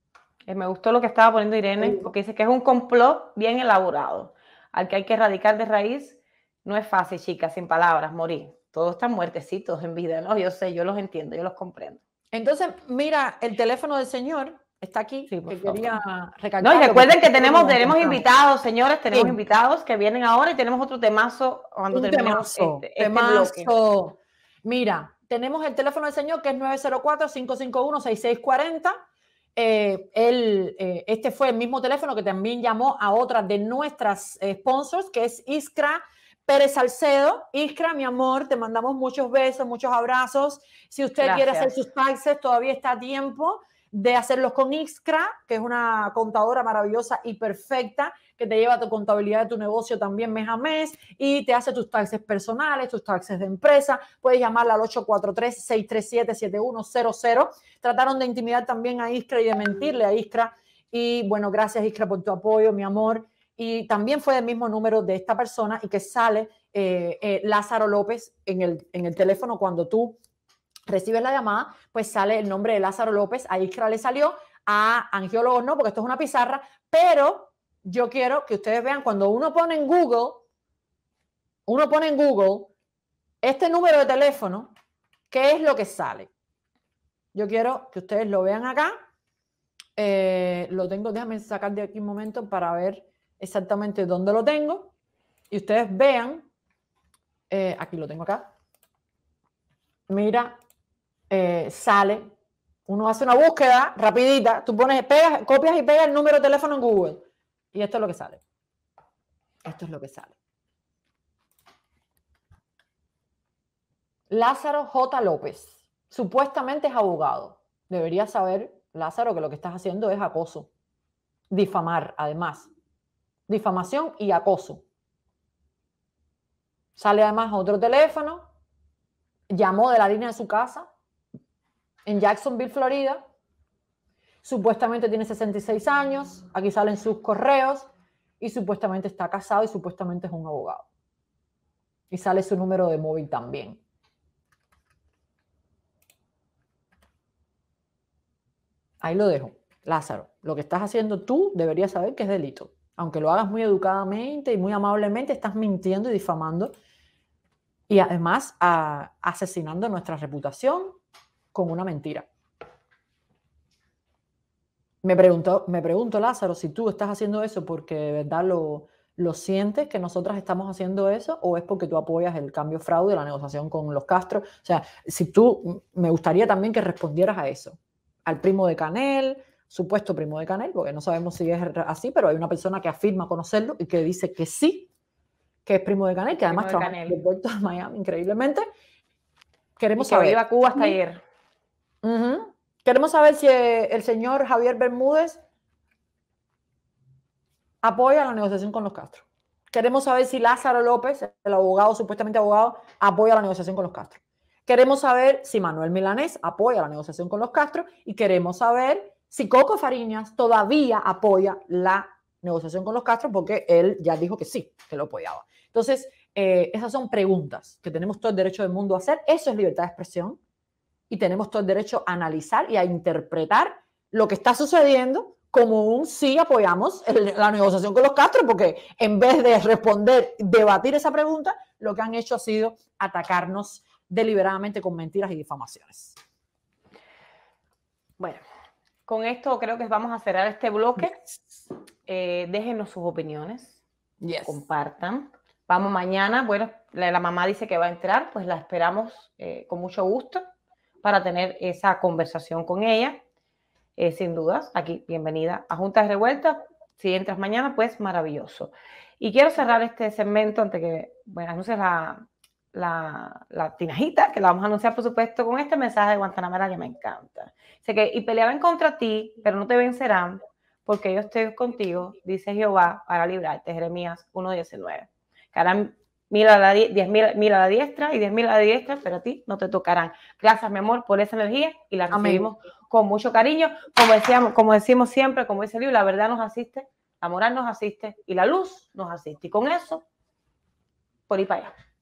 [SPEAKER 2] eh, me gustó lo que estaba poniendo Irene, porque dice que es un complot bien elaborado, al que hay que erradicar de raíz. No es fácil, chicas, sin palabras, morir. Todos están muertecitos en vida, ¿no? Yo
[SPEAKER 1] sé, yo los entiendo, yo los comprendo. Entonces, mira, el teléfono del señor está aquí. Sí, que quería no, y recuerden que tenemos, tenemos invitados, señores, tenemos invitados que vienen ahora y tenemos otro temazo cuando temazo, este, este temazo. Mira, tenemos el teléfono del señor que es 904-551-6640 eh, eh, este fue el mismo teléfono que también llamó a otra de nuestras eh, sponsors, que es Iskra Pérez Salcedo. Iskra, mi amor, te mandamos muchos besos, muchos abrazos. Si usted quiere hacer sus taxes, todavía está a tiempo de hacerlos con Iskra, que es una contadora maravillosa y perfecta que te lleva tu contabilidad de tu negocio también mes a mes y te hace tus taxes personales, tus taxes de empresa. Puedes llamarla al 843-637-7100. Trataron de intimidar también a Iskra y de mentirle a Iskra. Y bueno, gracias Iskra por tu apoyo, mi amor. Y también fue el mismo número de esta persona y que sale eh, eh, Lázaro López en el, en el teléfono cuando tú recibes la llamada, pues sale el nombre de Lázaro López, a Iskra le salió, a angiólogos no, porque esto es una pizarra, pero yo quiero que ustedes vean, cuando uno pone en Google, uno pone en Google este número de teléfono, ¿qué es lo que sale? Yo quiero que ustedes lo vean acá. Eh, lo tengo, déjame sacar de aquí un momento para ver exactamente dónde lo tengo. Y ustedes vean, eh, aquí lo tengo acá. Mira, eh, sale. Uno hace una búsqueda rapidita, tú pones, pegas, copias y pegas el número de teléfono en Google y esto es lo que sale. Esto es lo que sale. Lázaro J. López, supuestamente es abogado. Debería saber, Lázaro, que lo que estás haciendo es acoso. Difamar, además. Difamación y acoso. Sale además otro teléfono, llamó de la línea de su casa en Jacksonville, Florida, supuestamente tiene 66 años, aquí salen sus correos y supuestamente está casado y supuestamente es un abogado. Y sale su número de móvil también. Ahí lo dejo. Lázaro, lo que estás haciendo tú deberías saber que es delito. Aunque lo hagas muy educadamente y muy amablemente, estás mintiendo y difamando y además ah, asesinando nuestra reputación con una mentira. Me pregunto, me pregunto, Lázaro, si tú estás haciendo eso porque de verdad lo, lo sientes que nosotras estamos haciendo eso o es porque tú apoyas el cambio fraude, la negociación con los Castro. O sea, si tú, mm, me gustaría también que respondieras a eso, al primo de Canel, supuesto primo de Canel, porque no sabemos si es así, pero hay una persona que afirma conocerlo y que dice que sí, que es primo de Canel, que además trabaja en el puerto de Miami increíblemente. Queremos y que saber. a Cuba hasta ayer. Queremos saber si eh, el señor Javier Bermúdez apoya la negociación con los Castro. Queremos saber si Lázaro López, el abogado, supuestamente abogado, apoya la negociación con los Castro. Queremos saber si Manuel Milanés apoya la negociación con los Castro y queremos saber si Coco Fariñas todavía apoya la negociación con los Castro porque él ya dijo que sí, que lo apoyaba. Entonces, eh, esas son preguntas que tenemos todo el derecho del mundo a hacer. Eso es libertad de expresión y tenemos todo el derecho a analizar y a interpretar lo que está sucediendo como un sí apoyamos la negociación con los Castro, porque en vez de responder, debatir esa pregunta, lo que han hecho ha sido atacarnos deliberadamente con mentiras y difamaciones. Bueno,
[SPEAKER 2] con esto creo que vamos a cerrar este bloque. Eh, déjenos sus opiniones, compartan. Vamos mañana, bueno, la, mamá dice que va a entrar, pues la esperamos eh, con mucho gusto para tener esa conversación con ella. Eh, sin dudas, aquí, bienvenida a Juntas Revueltas. Si entras mañana, pues maravilloso. Y quiero cerrar este segmento antes que bueno, anuncies la, la, tinajita, que la vamos a anunciar, por supuesto, con este mensaje de Guantanamera que me encanta. Sé que, y peleaban contra ti, pero no te vencerán, porque yo estoy contigo, dice Jehová, para librarte. Jeremías 1.19. Que mil a la, diez mil, la diestra y diez mil a la diestra, pero a ti no te tocarán. Gracias, mi amor, por esa energía y la recibimos con mucho cariño. Como, decíamos, como decimos siempre, como dice el libro, la verdad nos asiste, la moral nos asiste y la luz nos asiste. Y con eso, por ir para allá.